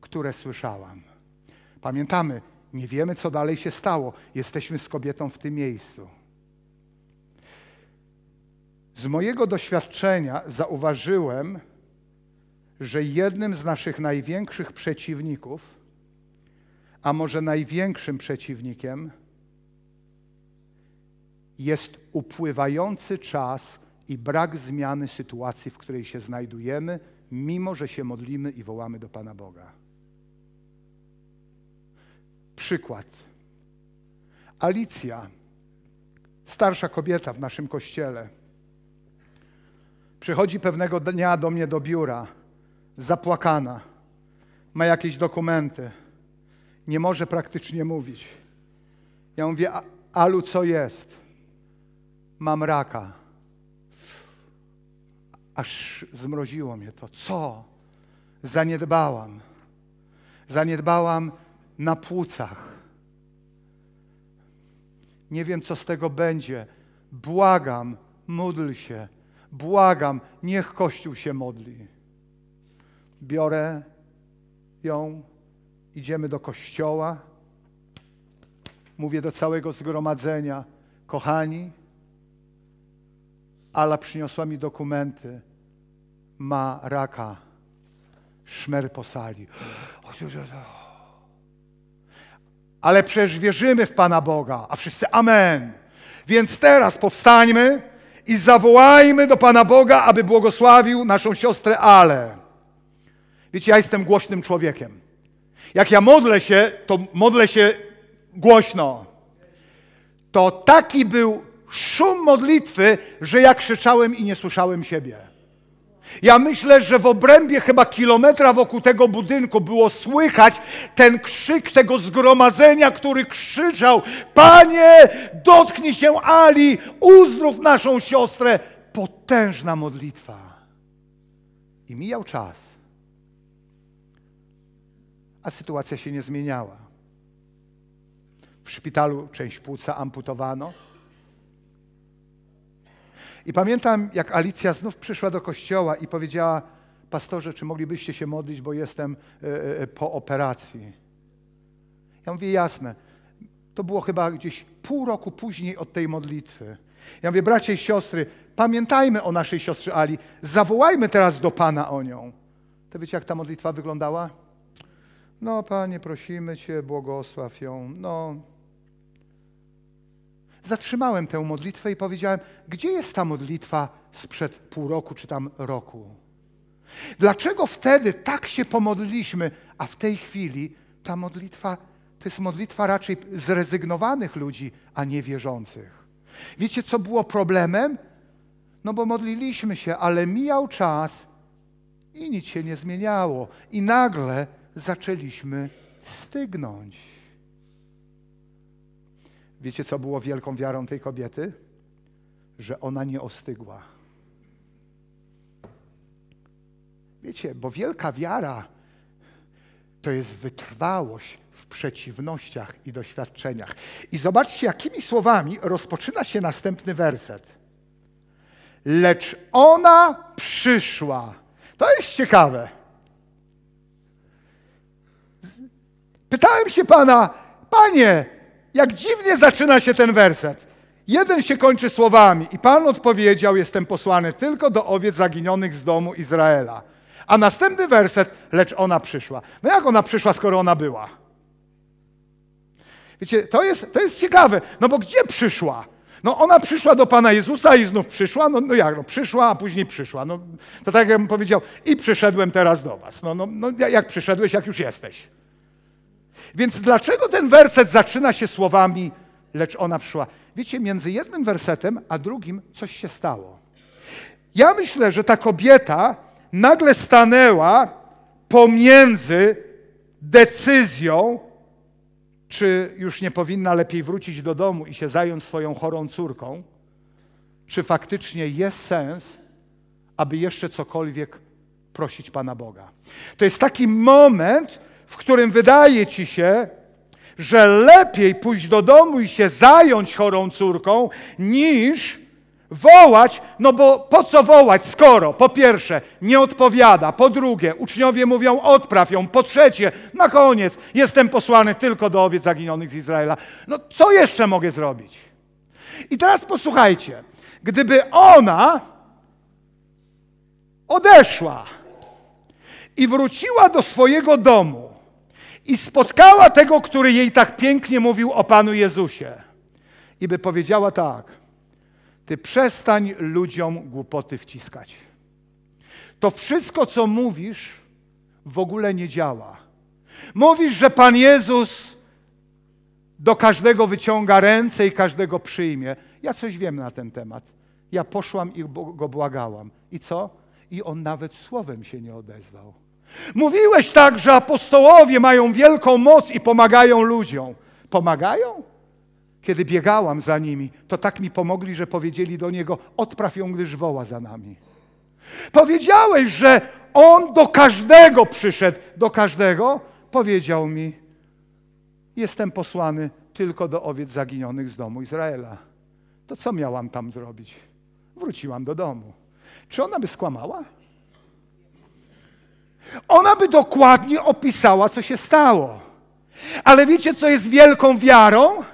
które słyszałam? Pamiętamy, nie wiemy, co dalej się stało. Jesteśmy z kobietą w tym miejscu. Z mojego doświadczenia zauważyłem, że jednym z naszych największych przeciwników, a może największym przeciwnikiem, jest upływający czas i brak zmiany sytuacji, w której się znajdujemy, mimo że się modlimy i wołamy do Pana Boga. Przykład. Alicja, starsza kobieta w naszym kościele, przychodzi pewnego dnia do mnie do biura, zapłakana, ma jakieś dokumenty, nie może praktycznie mówić. Ja mówię, Alu, co jest? Mam raka aż zmroziło mnie to, co zaniedbałam. Zaniedbałam na płucach. Nie wiem, co z tego będzie. Błagam, módl się. Błagam, niech Kościół się modli. Biorę ją, idziemy do kościoła. Mówię do całego zgromadzenia, kochani, Ala przyniosła mi dokumenty. Ma raka. Szmer posali. Ale przecież wierzymy w Pana Boga, a wszyscy amen. Więc teraz powstańmy i zawołajmy do Pana Boga, aby błogosławił naszą siostrę Ale. Wiecie, ja jestem głośnym człowiekiem. Jak ja modlę się, to modlę się głośno. To taki był szum modlitwy, że ja krzyczałem i nie słyszałem siebie. Ja myślę, że w obrębie chyba kilometra wokół tego budynku było słychać ten krzyk tego zgromadzenia, który krzyczał: Panie, dotknij się Ali, uzdrów naszą siostrę. Potężna modlitwa. I mijał czas, a sytuacja się nie zmieniała. W szpitalu część płuca amputowano i pamiętam, jak Alicja znów przyszła do kościoła i powiedziała: Pastorze, czy moglibyście się modlić, bo jestem e, e, po operacji? Ja mówię: Jasne. To było chyba gdzieś pół roku później od tej modlitwy. Ja mówię: Bracie i siostry, pamiętajmy o naszej siostrze Ali, zawołajmy teraz do Pana o nią. To wiecie, jak ta modlitwa wyglądała? No, Panie, prosimy Cię, błogosław ją. No, zatrzymałem tę modlitwę i powiedziałem, gdzie jest ta modlitwa sprzed pół roku czy tam roku? Dlaczego wtedy tak się pomodliliśmy, a w tej chwili ta modlitwa to jest modlitwa raczej zrezygnowanych ludzi, a nie wierzących? Wiecie, co było problemem? No bo modliliśmy się, ale mijał czas i nic się nie zmieniało. I nagle zaczęliśmy stygnąć. Wiecie, co było wielką wiarą tej kobiety? Że ona nie ostygła. Wiecie, bo wielka wiara to jest wytrwałość w przeciwnościach i doświadczeniach. I zobaczcie, jakimi słowami rozpoczyna się następny werset. Lecz ona przyszła. To jest ciekawe. Pytałem się pana, panie, jak dziwnie zaczyna się ten werset. Jeden się kończy słowami: I Pan odpowiedział: Jestem posłany tylko do owiec zaginionych z domu Izraela. A następny werset: Lecz ona przyszła. No jak ona przyszła, skoro ona była? Wiecie, to jest, to jest ciekawe, no bo gdzie przyszła? No ona przyszła do Pana Jezusa i znów przyszła, no, no jak, no przyszła, a później przyszła. No, to tak jakbym powiedział, i przyszedłem teraz do was. No, no, no jak przyszedłeś, jak już jesteś. Więc dlaczego ten werset zaczyna się słowami, lecz ona przyszła? Wiecie, między jednym wersetem a drugim coś się stało. Ja myślę, że ta kobieta nagle stanęła pomiędzy decyzją, czy już nie powinna lepiej wrócić do domu i się zająć swoją chorą córką, czy faktycznie jest sens, aby jeszcze cokolwiek prosić Pana Boga. To jest taki moment, w którym wydaje ci się, że lepiej pójść do domu i się zająć chorą córką, niż wołać, no bo po co wołać, skoro po pierwsze nie odpowiada, po drugie uczniowie mówią odpraw ją, po trzecie na koniec jestem posłany tylko do owiec zaginionych z Izraela. No co jeszcze mogę zrobić? I teraz posłuchajcie, gdyby ona odeszła i wróciła do swojego domu, i spotkała tego, który jej tak pięknie mówił o Panu Jezusie. I by powiedziała tak: Ty przestań ludziom głupoty wciskać. To wszystko, co mówisz, w ogóle nie działa. Mówisz, że Pan Jezus do każdego wyciąga ręce i każdego przyjmie. Ja coś wiem na ten temat. Ja poszłam i go błagałam. I co? I on nawet słowem się nie odezwał. Mówiłeś tak, że apostołowie mają wielką moc i pomagają ludziom. Pomagają? Kiedy biegałam za nimi, to tak mi pomogli, że powiedzieli do niego: Odpraw ją, gdyż woła za nami. Powiedziałeś, że on do każdego przyszedł, do każdego. Powiedział mi: Jestem posłany tylko do owiec zaginionych z domu Izraela. To co miałam tam zrobić? Wróciłam do domu. Czy ona by skłamała? Ona by dokładnie opisała, co się stało. Ale wiecie, co jest wielką wiarą?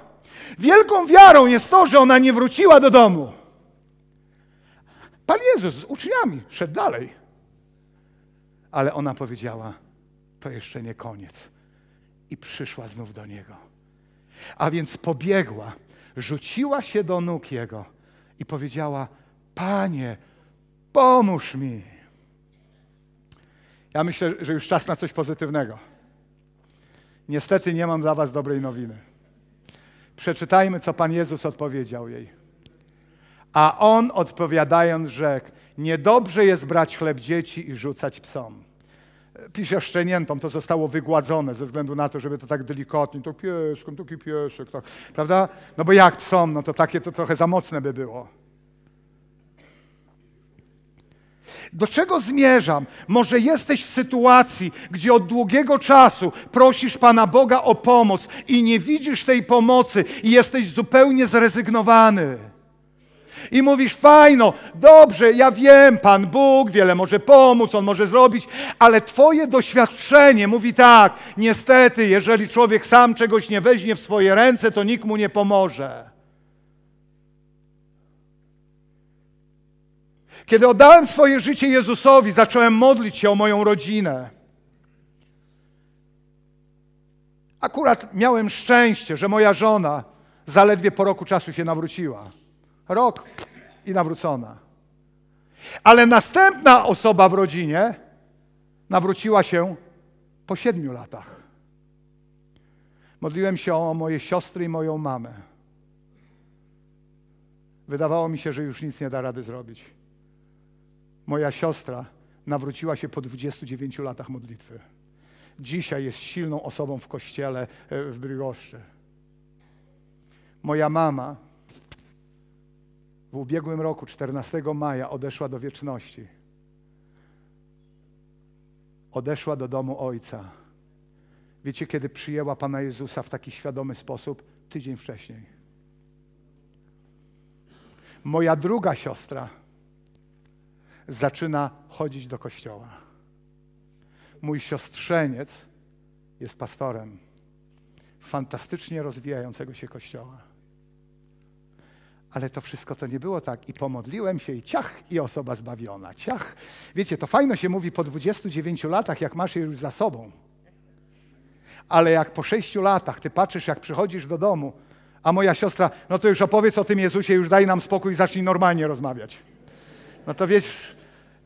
Wielką wiarą jest to, że ona nie wróciła do domu. Pan Jezus z uczniami szedł dalej. Ale ona powiedziała: To jeszcze nie koniec. I przyszła znów do niego. A więc pobiegła, rzuciła się do nóg jego i powiedziała: Panie, pomóż mi. Ja myślę, że już czas na coś pozytywnego. Niestety nie mam dla Was dobrej nowiny. Przeczytajmy, co Pan Jezus odpowiedział jej. A on odpowiadając rzekł: Niedobrze jest brać chleb dzieci i rzucać psom. Pisze szczeniętom, to zostało wygładzone ze względu na to, żeby to tak delikatnie, to pieską, taki piesek, tak, prawda? No bo jak psom, no to takie to trochę za mocne by było. Do czego zmierzam? Może jesteś w sytuacji, gdzie od długiego czasu prosisz Pana Boga o pomoc i nie widzisz tej pomocy i jesteś zupełnie zrezygnowany. I mówisz, fajno, dobrze, ja wiem, Pan Bóg wiele może pomóc, On może zrobić, ale Twoje doświadczenie mówi tak, niestety, jeżeli człowiek sam czegoś nie weźmie w swoje ręce, to nikt mu nie pomoże. Kiedy oddałem swoje życie Jezusowi, zacząłem modlić się o moją rodzinę. Akurat miałem szczęście, że moja żona zaledwie po roku czasu się nawróciła. Rok i nawrócona. Ale następna osoba w rodzinie nawróciła się po siedmiu latach. Modliłem się o moje siostry i moją mamę. Wydawało mi się, że już nic nie da rady zrobić. Moja siostra nawróciła się po 29 latach modlitwy. Dzisiaj jest silną osobą w kościele e, w Brygoszczy. Moja mama w ubiegłym roku, 14 maja, odeszła do wieczności. Odeszła do domu ojca. Wiecie, kiedy przyjęła Pana Jezusa w taki świadomy sposób? Tydzień wcześniej. Moja druga siostra zaczyna chodzić do kościoła. Mój siostrzeniec jest pastorem fantastycznie rozwijającego się kościoła. Ale to wszystko to nie było tak. I pomodliłem się, i ciach, i osoba zbawiona. Ciach. Wiecie, to fajno się mówi po 29 latach, jak masz je już za sobą. Ale jak po 6 latach ty patrzysz, jak przychodzisz do domu, a moja siostra, no to już opowiedz o tym Jezusie, już daj nam spokój, zacznij normalnie rozmawiać. No to wiesz,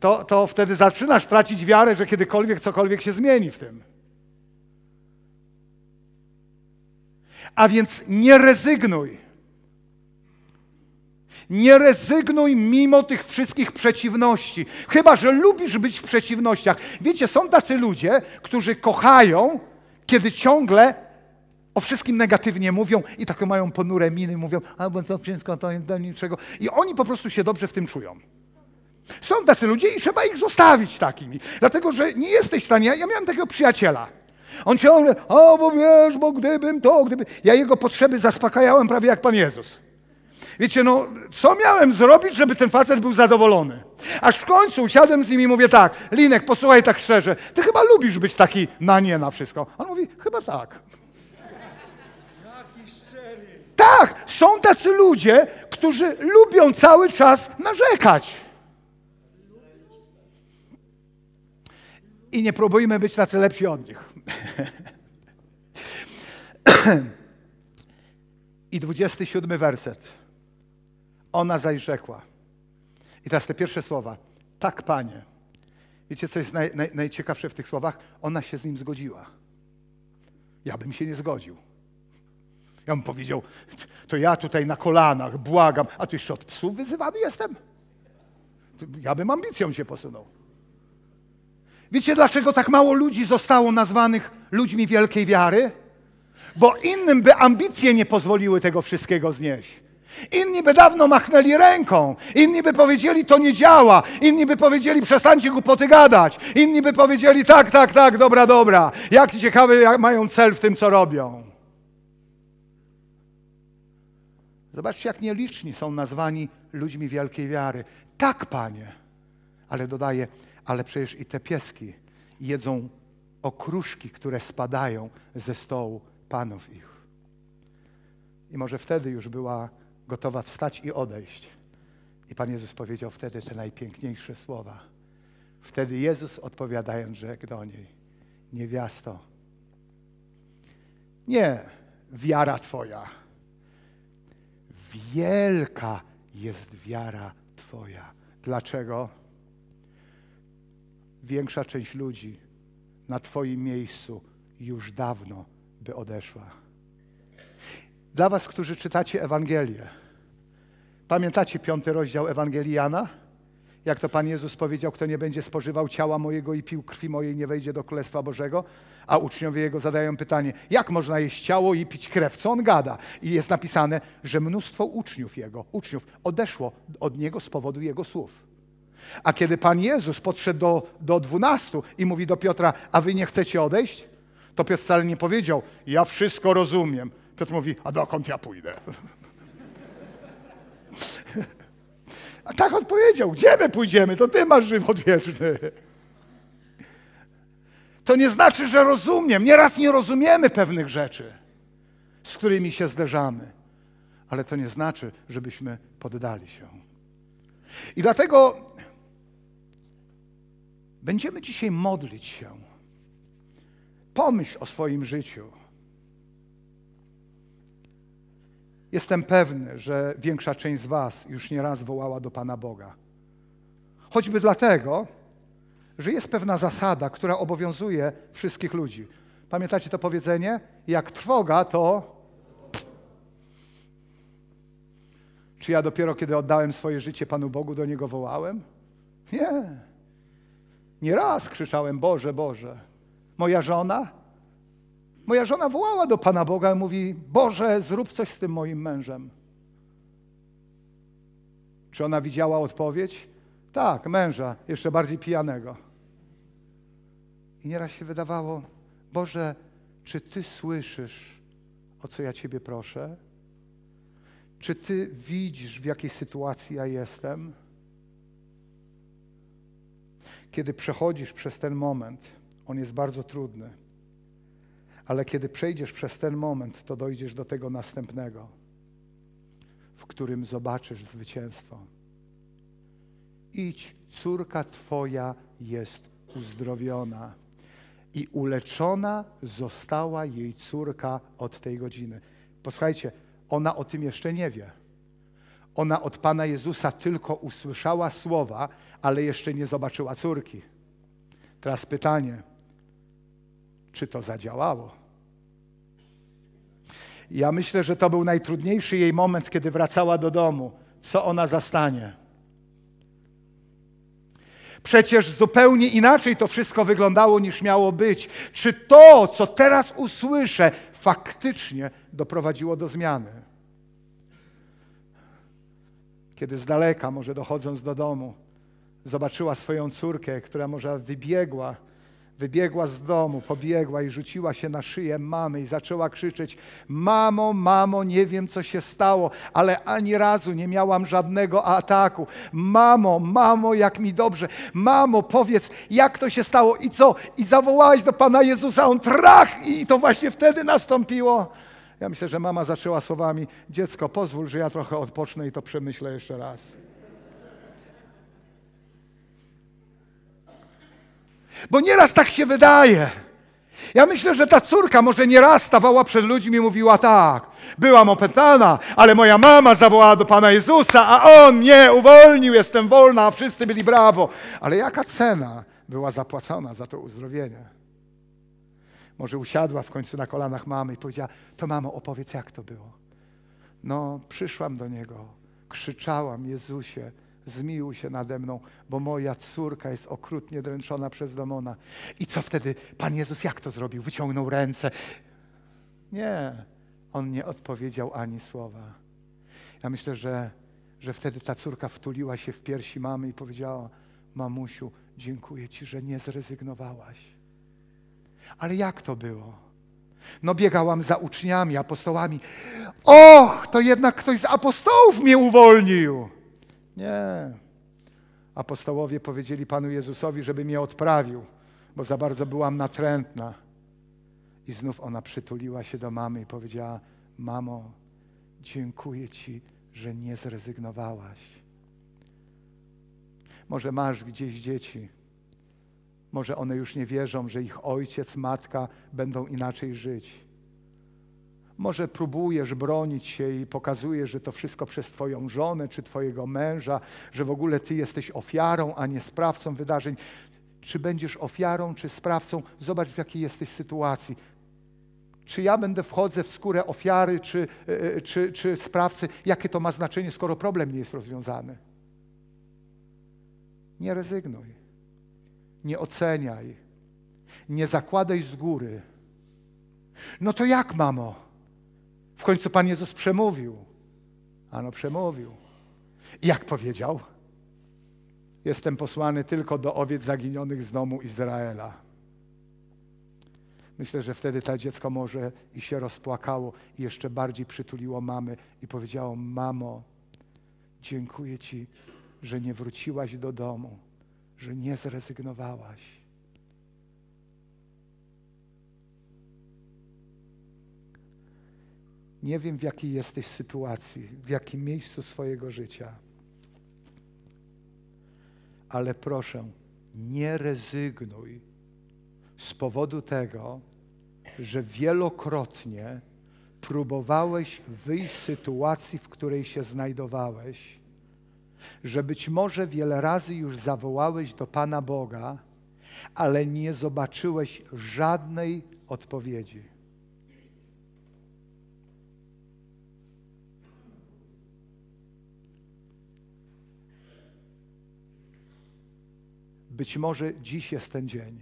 to, to wtedy zaczynasz tracić wiarę, że kiedykolwiek cokolwiek się zmieni w tym. A więc nie rezygnuj. Nie rezygnuj mimo tych wszystkich przeciwności. Chyba, że lubisz być w przeciwnościach. Wiecie, są tacy ludzie, którzy kochają, kiedy ciągle o wszystkim negatywnie mówią i takie mają ponure miny, mówią, albo to wszystko to jest do niczego. I oni po prostu się dobrze w tym czują. Są tacy ludzie i trzeba ich zostawić takimi. Dlatego, że nie jesteś w stanie. Ja miałem takiego przyjaciela. On ciągle, o bo wiesz, bo gdybym to, gdyby. Ja jego potrzeby zaspokajałem prawie jak Pan Jezus. Wiecie, no, co miałem zrobić, żeby ten facet był zadowolony? Aż w końcu usiadłem z nim i mówię tak, Linek, posłuchaj tak szczerze, ty chyba lubisz być taki na nie na wszystko. On mówi, chyba tak. Tak, są tacy ludzie, którzy lubią cały czas narzekać. i nie próbujmy być tacy lepsi od nich. I 27 werset. Ona zajrzekła. I teraz te pierwsze słowa. Tak, panie. Wiecie, co jest naj, naj, najciekawsze w tych słowach? Ona się z nim zgodziła. Ja bym się nie zgodził. Ja bym powiedział, to ja tutaj na kolanach błagam, a tu jeszcze od psów wyzywany jestem. Ja bym ambicją się posunął. Wiecie, dlaczego tak mało ludzi zostało nazwanych ludźmi wielkiej wiary? Bo innym by ambicje nie pozwoliły tego wszystkiego znieść. Inni by dawno machnęli ręką, inni by powiedzieli, to nie działa, inni by powiedzieli, przestańcie głupoty gadać, inni by powiedzieli, tak, tak, tak, dobra, dobra, jaki ciekawy jak mają cel w tym, co robią. Zobaczcie, jak nieliczni są nazwani ludźmi wielkiej wiary. Tak, panie, ale dodaję ale przecież i te pieski jedzą okruszki, które spadają ze stołu panów ich. I może wtedy już była gotowa wstać i odejść. I Pan Jezus powiedział wtedy te najpiękniejsze słowa. Wtedy Jezus odpowiadając rzekł do niej, niewiasto, nie wiara Twoja, wielka jest wiara Twoja. Dlaczego? większa część ludzi na Twoim miejscu już dawno by odeszła. Dla Was, którzy czytacie Ewangelię, pamiętacie piąty rozdział Ewangelii Jana? Jak to Pan Jezus powiedział, kto nie będzie spożywał ciała mojego i pił krwi mojej, nie wejdzie do Królestwa Bożego? A uczniowie Jego zadają pytanie, jak można jeść ciało i pić krew? Co on gada? I jest napisane, że mnóstwo uczniów Jego, uczniów, odeszło od Niego z powodu Jego słów. A kiedy Pan Jezus podszedł do, do dwunastu i mówi do Piotra, a wy nie chcecie odejść? To Piotr wcale nie powiedział, ja wszystko rozumiem. Piotr mówi, a dokąd ja pójdę? A tak odpowiedział, gdzie my pójdziemy? To ty masz żywot wieczny. To nie znaczy, że rozumiem. Nieraz nie rozumiemy pewnych rzeczy, z którymi się zderzamy, ale to nie znaczy, żebyśmy poddali się. I dlatego Będziemy dzisiaj modlić się. Pomyśl o swoim życiu. Jestem pewny, że większa część z Was już nieraz wołała do Pana Boga. Choćby dlatego, że jest pewna zasada, która obowiązuje wszystkich ludzi. Pamiętacie to powiedzenie? Jak trwoga, to. Czy ja dopiero kiedy oddałem swoje życie Panu Bogu, do Niego wołałem? Nie. Nieraz krzyczałem: Boże, Boże. Moja żona? Moja żona wołała do Pana Boga i mówi: Boże, zrób coś z tym moim mężem. Czy ona widziała odpowiedź? Tak, męża, jeszcze bardziej pijanego. I nieraz się wydawało: Boże, czy Ty słyszysz, o co ja Ciebie proszę? Czy Ty widzisz, w jakiej sytuacji ja jestem? Kiedy przechodzisz przez ten moment, on jest bardzo trudny, ale kiedy przejdziesz przez ten moment, to dojdziesz do tego następnego, w którym zobaczysz zwycięstwo. Idź, córka Twoja jest uzdrowiona i uleczona została jej córka od tej godziny. Posłuchajcie, ona o tym jeszcze nie wie. Ona od Pana Jezusa tylko usłyszała słowa, ale jeszcze nie zobaczyła córki. Teraz pytanie, czy to zadziałało? Ja myślę, że to był najtrudniejszy jej moment, kiedy wracała do domu. Co ona zastanie? Przecież zupełnie inaczej to wszystko wyglądało niż miało być. Czy to, co teraz usłyszę, faktycznie doprowadziło do zmiany? kiedy z daleka, może dochodząc do domu, zobaczyła swoją córkę, która może wybiegła, wybiegła z domu, pobiegła i rzuciła się na szyję mamy i zaczęła krzyczeć: Mamo, mamo, nie wiem co się stało, ale ani razu nie miałam żadnego ataku. Mamo, mamo, jak mi dobrze. Mamo, powiedz, jak to się stało i co? I zawołałaś do Pana Jezusa, on trach i to właśnie wtedy nastąpiło. Ja myślę, że mama zaczęła słowami: Dziecko, pozwól, że ja trochę odpocznę i to przemyślę jeszcze raz. Bo nieraz tak się wydaje. Ja myślę, że ta córka może nieraz stawała przed ludźmi i mówiła tak. Byłam opętana, ale moja mama zawołała do Pana Jezusa, a On mnie uwolnił, jestem wolna, a wszyscy byli brawo. Ale jaka cena była zapłacona za to uzdrowienie? Może usiadła w końcu na kolanach mamy i powiedziała: To mamo, opowiedz, jak to było. No, przyszłam do niego, krzyczałam: Jezusie, zmiłuj się nade mną, bo moja córka jest okrutnie dręczona przez demona. I co wtedy Pan Jezus, jak to zrobił? Wyciągnął ręce. Nie, on nie odpowiedział ani słowa. Ja myślę, że, że wtedy ta córka wtuliła się w piersi mamy i powiedziała: Mamusiu, dziękuję Ci, że nie zrezygnowałaś. Ale jak to było? No biegałam za uczniami, apostołami. Och, to jednak ktoś z apostołów mnie uwolnił. Nie. Apostołowie powiedzieli Panu Jezusowi, żeby mnie odprawił, bo za bardzo byłam natrętna. I znów ona przytuliła się do mamy i powiedziała: Mamo, dziękuję Ci, że nie zrezygnowałaś. Może masz gdzieś dzieci, może one już nie wierzą, że ich ojciec, matka będą inaczej żyć. Może próbujesz bronić się i pokazujesz, że to wszystko przez Twoją żonę czy Twojego męża, że w ogóle Ty jesteś ofiarą, a nie sprawcą wydarzeń. Czy będziesz ofiarą, czy sprawcą? Zobacz, w jakiej jesteś sytuacji. Czy ja będę wchodzę w skórę ofiary, czy, e, e, czy, czy sprawcy? Jakie to ma znaczenie, skoro problem nie jest rozwiązany? Nie rezygnuj nie oceniaj, nie zakładaj z góry. No to jak, mamo? W końcu Pan Jezus przemówił. Ano przemówił. jak powiedział? Jestem posłany tylko do owiec zaginionych z domu Izraela. Myślę, że wtedy ta dziecko może i się rozpłakało i jeszcze bardziej przytuliło mamy i powiedziało: Mamo, dziękuję Ci, że nie wróciłaś do domu że nie zrezygnowałaś. Nie wiem, w jakiej jesteś sytuacji, w jakim miejscu swojego życia, ale proszę, nie rezygnuj z powodu tego, że wielokrotnie próbowałeś wyjść z sytuacji, w której się znajdowałeś że być może wiele razy już zawołałeś do Pana Boga, ale nie zobaczyłeś żadnej odpowiedzi. Być może dziś jest ten dzień.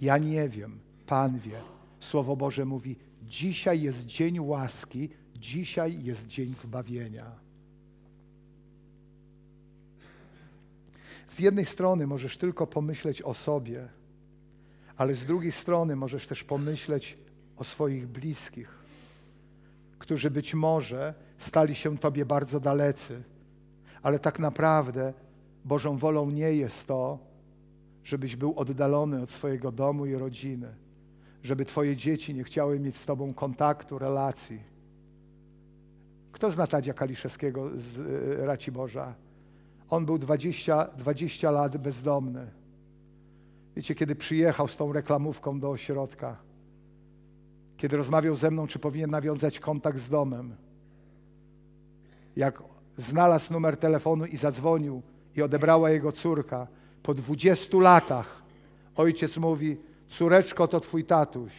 Ja nie wiem, Pan wie. Słowo Boże mówi: dzisiaj jest dzień łaski, dzisiaj jest dzień zbawienia. Z jednej strony możesz tylko pomyśleć o sobie, ale z drugiej strony możesz też pomyśleć o swoich bliskich, którzy być może stali się Tobie bardzo dalecy, ale tak naprawdę Bożą wolą nie jest to, żebyś był oddalony od swojego domu i rodziny, żeby Twoje dzieci nie chciały mieć z Tobą kontaktu, relacji. Kto zna Tadzia Kaliszewskiego z y, Raciborza? Boża? On był 20, 20 lat bezdomny. Wiecie, kiedy przyjechał z tą reklamówką do ośrodka, kiedy rozmawiał ze mną, czy powinien nawiązać kontakt z domem, jak znalazł numer telefonu i zadzwonił i odebrała jego córka, po 20 latach ojciec mówi: Córeczko, to twój tatuś.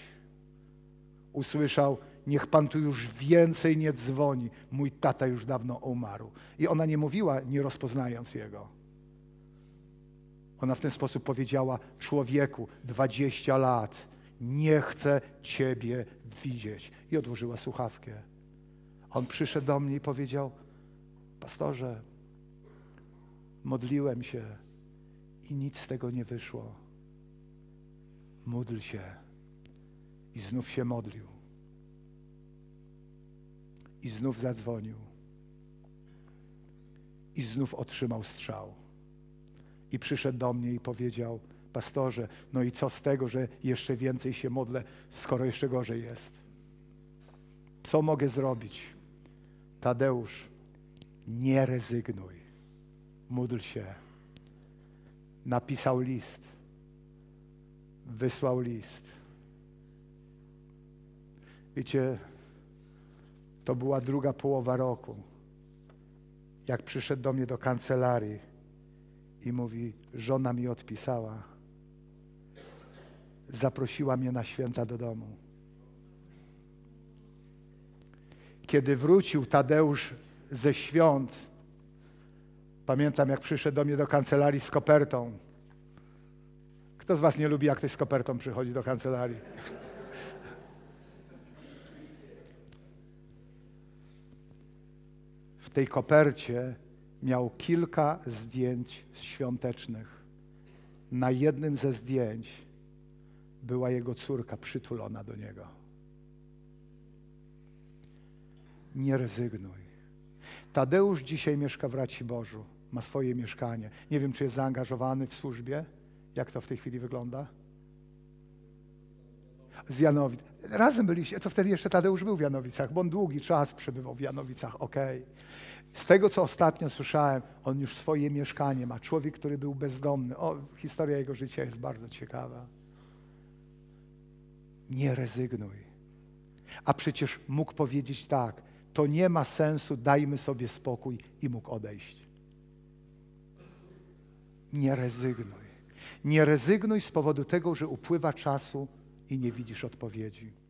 Usłyszał, niech pan tu już więcej nie dzwoni, mój tata już dawno umarł. I ona nie mówiła, nie rozpoznając jego. Ona w ten sposób powiedziała: Człowieku, 20 lat, nie chcę ciebie widzieć. I odłożyła słuchawkę. On przyszedł do mnie i powiedział: Pastorze, modliłem się i nic z tego nie wyszło. Módl się. I znów się modlił i znów zadzwonił. I znów otrzymał strzał. I przyszedł do mnie i powiedział: Pastorze, no i co z tego, że jeszcze więcej się modlę, skoro jeszcze gorzej jest? Co mogę zrobić? Tadeusz, nie rezygnuj. Módl się. Napisał list. Wysłał list. Wiecie, to była druga połowa roku. Jak przyszedł do mnie do kancelarii i mówi: Żona mi odpisała. Zaprosiła mnie na święta do domu. Kiedy wrócił Tadeusz ze świąt, pamiętam jak przyszedł do mnie do kancelarii z kopertą. Kto z Was nie lubi, jak ktoś z kopertą przychodzi do kancelarii? tej kopercie miał kilka zdjęć świątecznych. Na jednym ze zdjęć była jego córka przytulona do niego. Nie rezygnuj. Tadeusz dzisiaj mieszka w Raciborzu, ma swoje mieszkanie. Nie wiem, czy jest zaangażowany w służbie. Jak to w tej chwili wygląda? Z Janowic. Razem byliście, to wtedy jeszcze Tadeusz był w Janowicach, bo on długi czas przebywał w Janowicach, okej. Okay. Z tego, co ostatnio słyszałem, on już swoje mieszkanie ma. Człowiek, który był bezdomny. O, historia jego życia jest bardzo ciekawa. Nie rezygnuj. A przecież mógł powiedzieć tak: To nie ma sensu, dajmy sobie spokój i mógł odejść. Nie rezygnuj. Nie rezygnuj z powodu tego, że upływa czasu i nie widzisz odpowiedzi.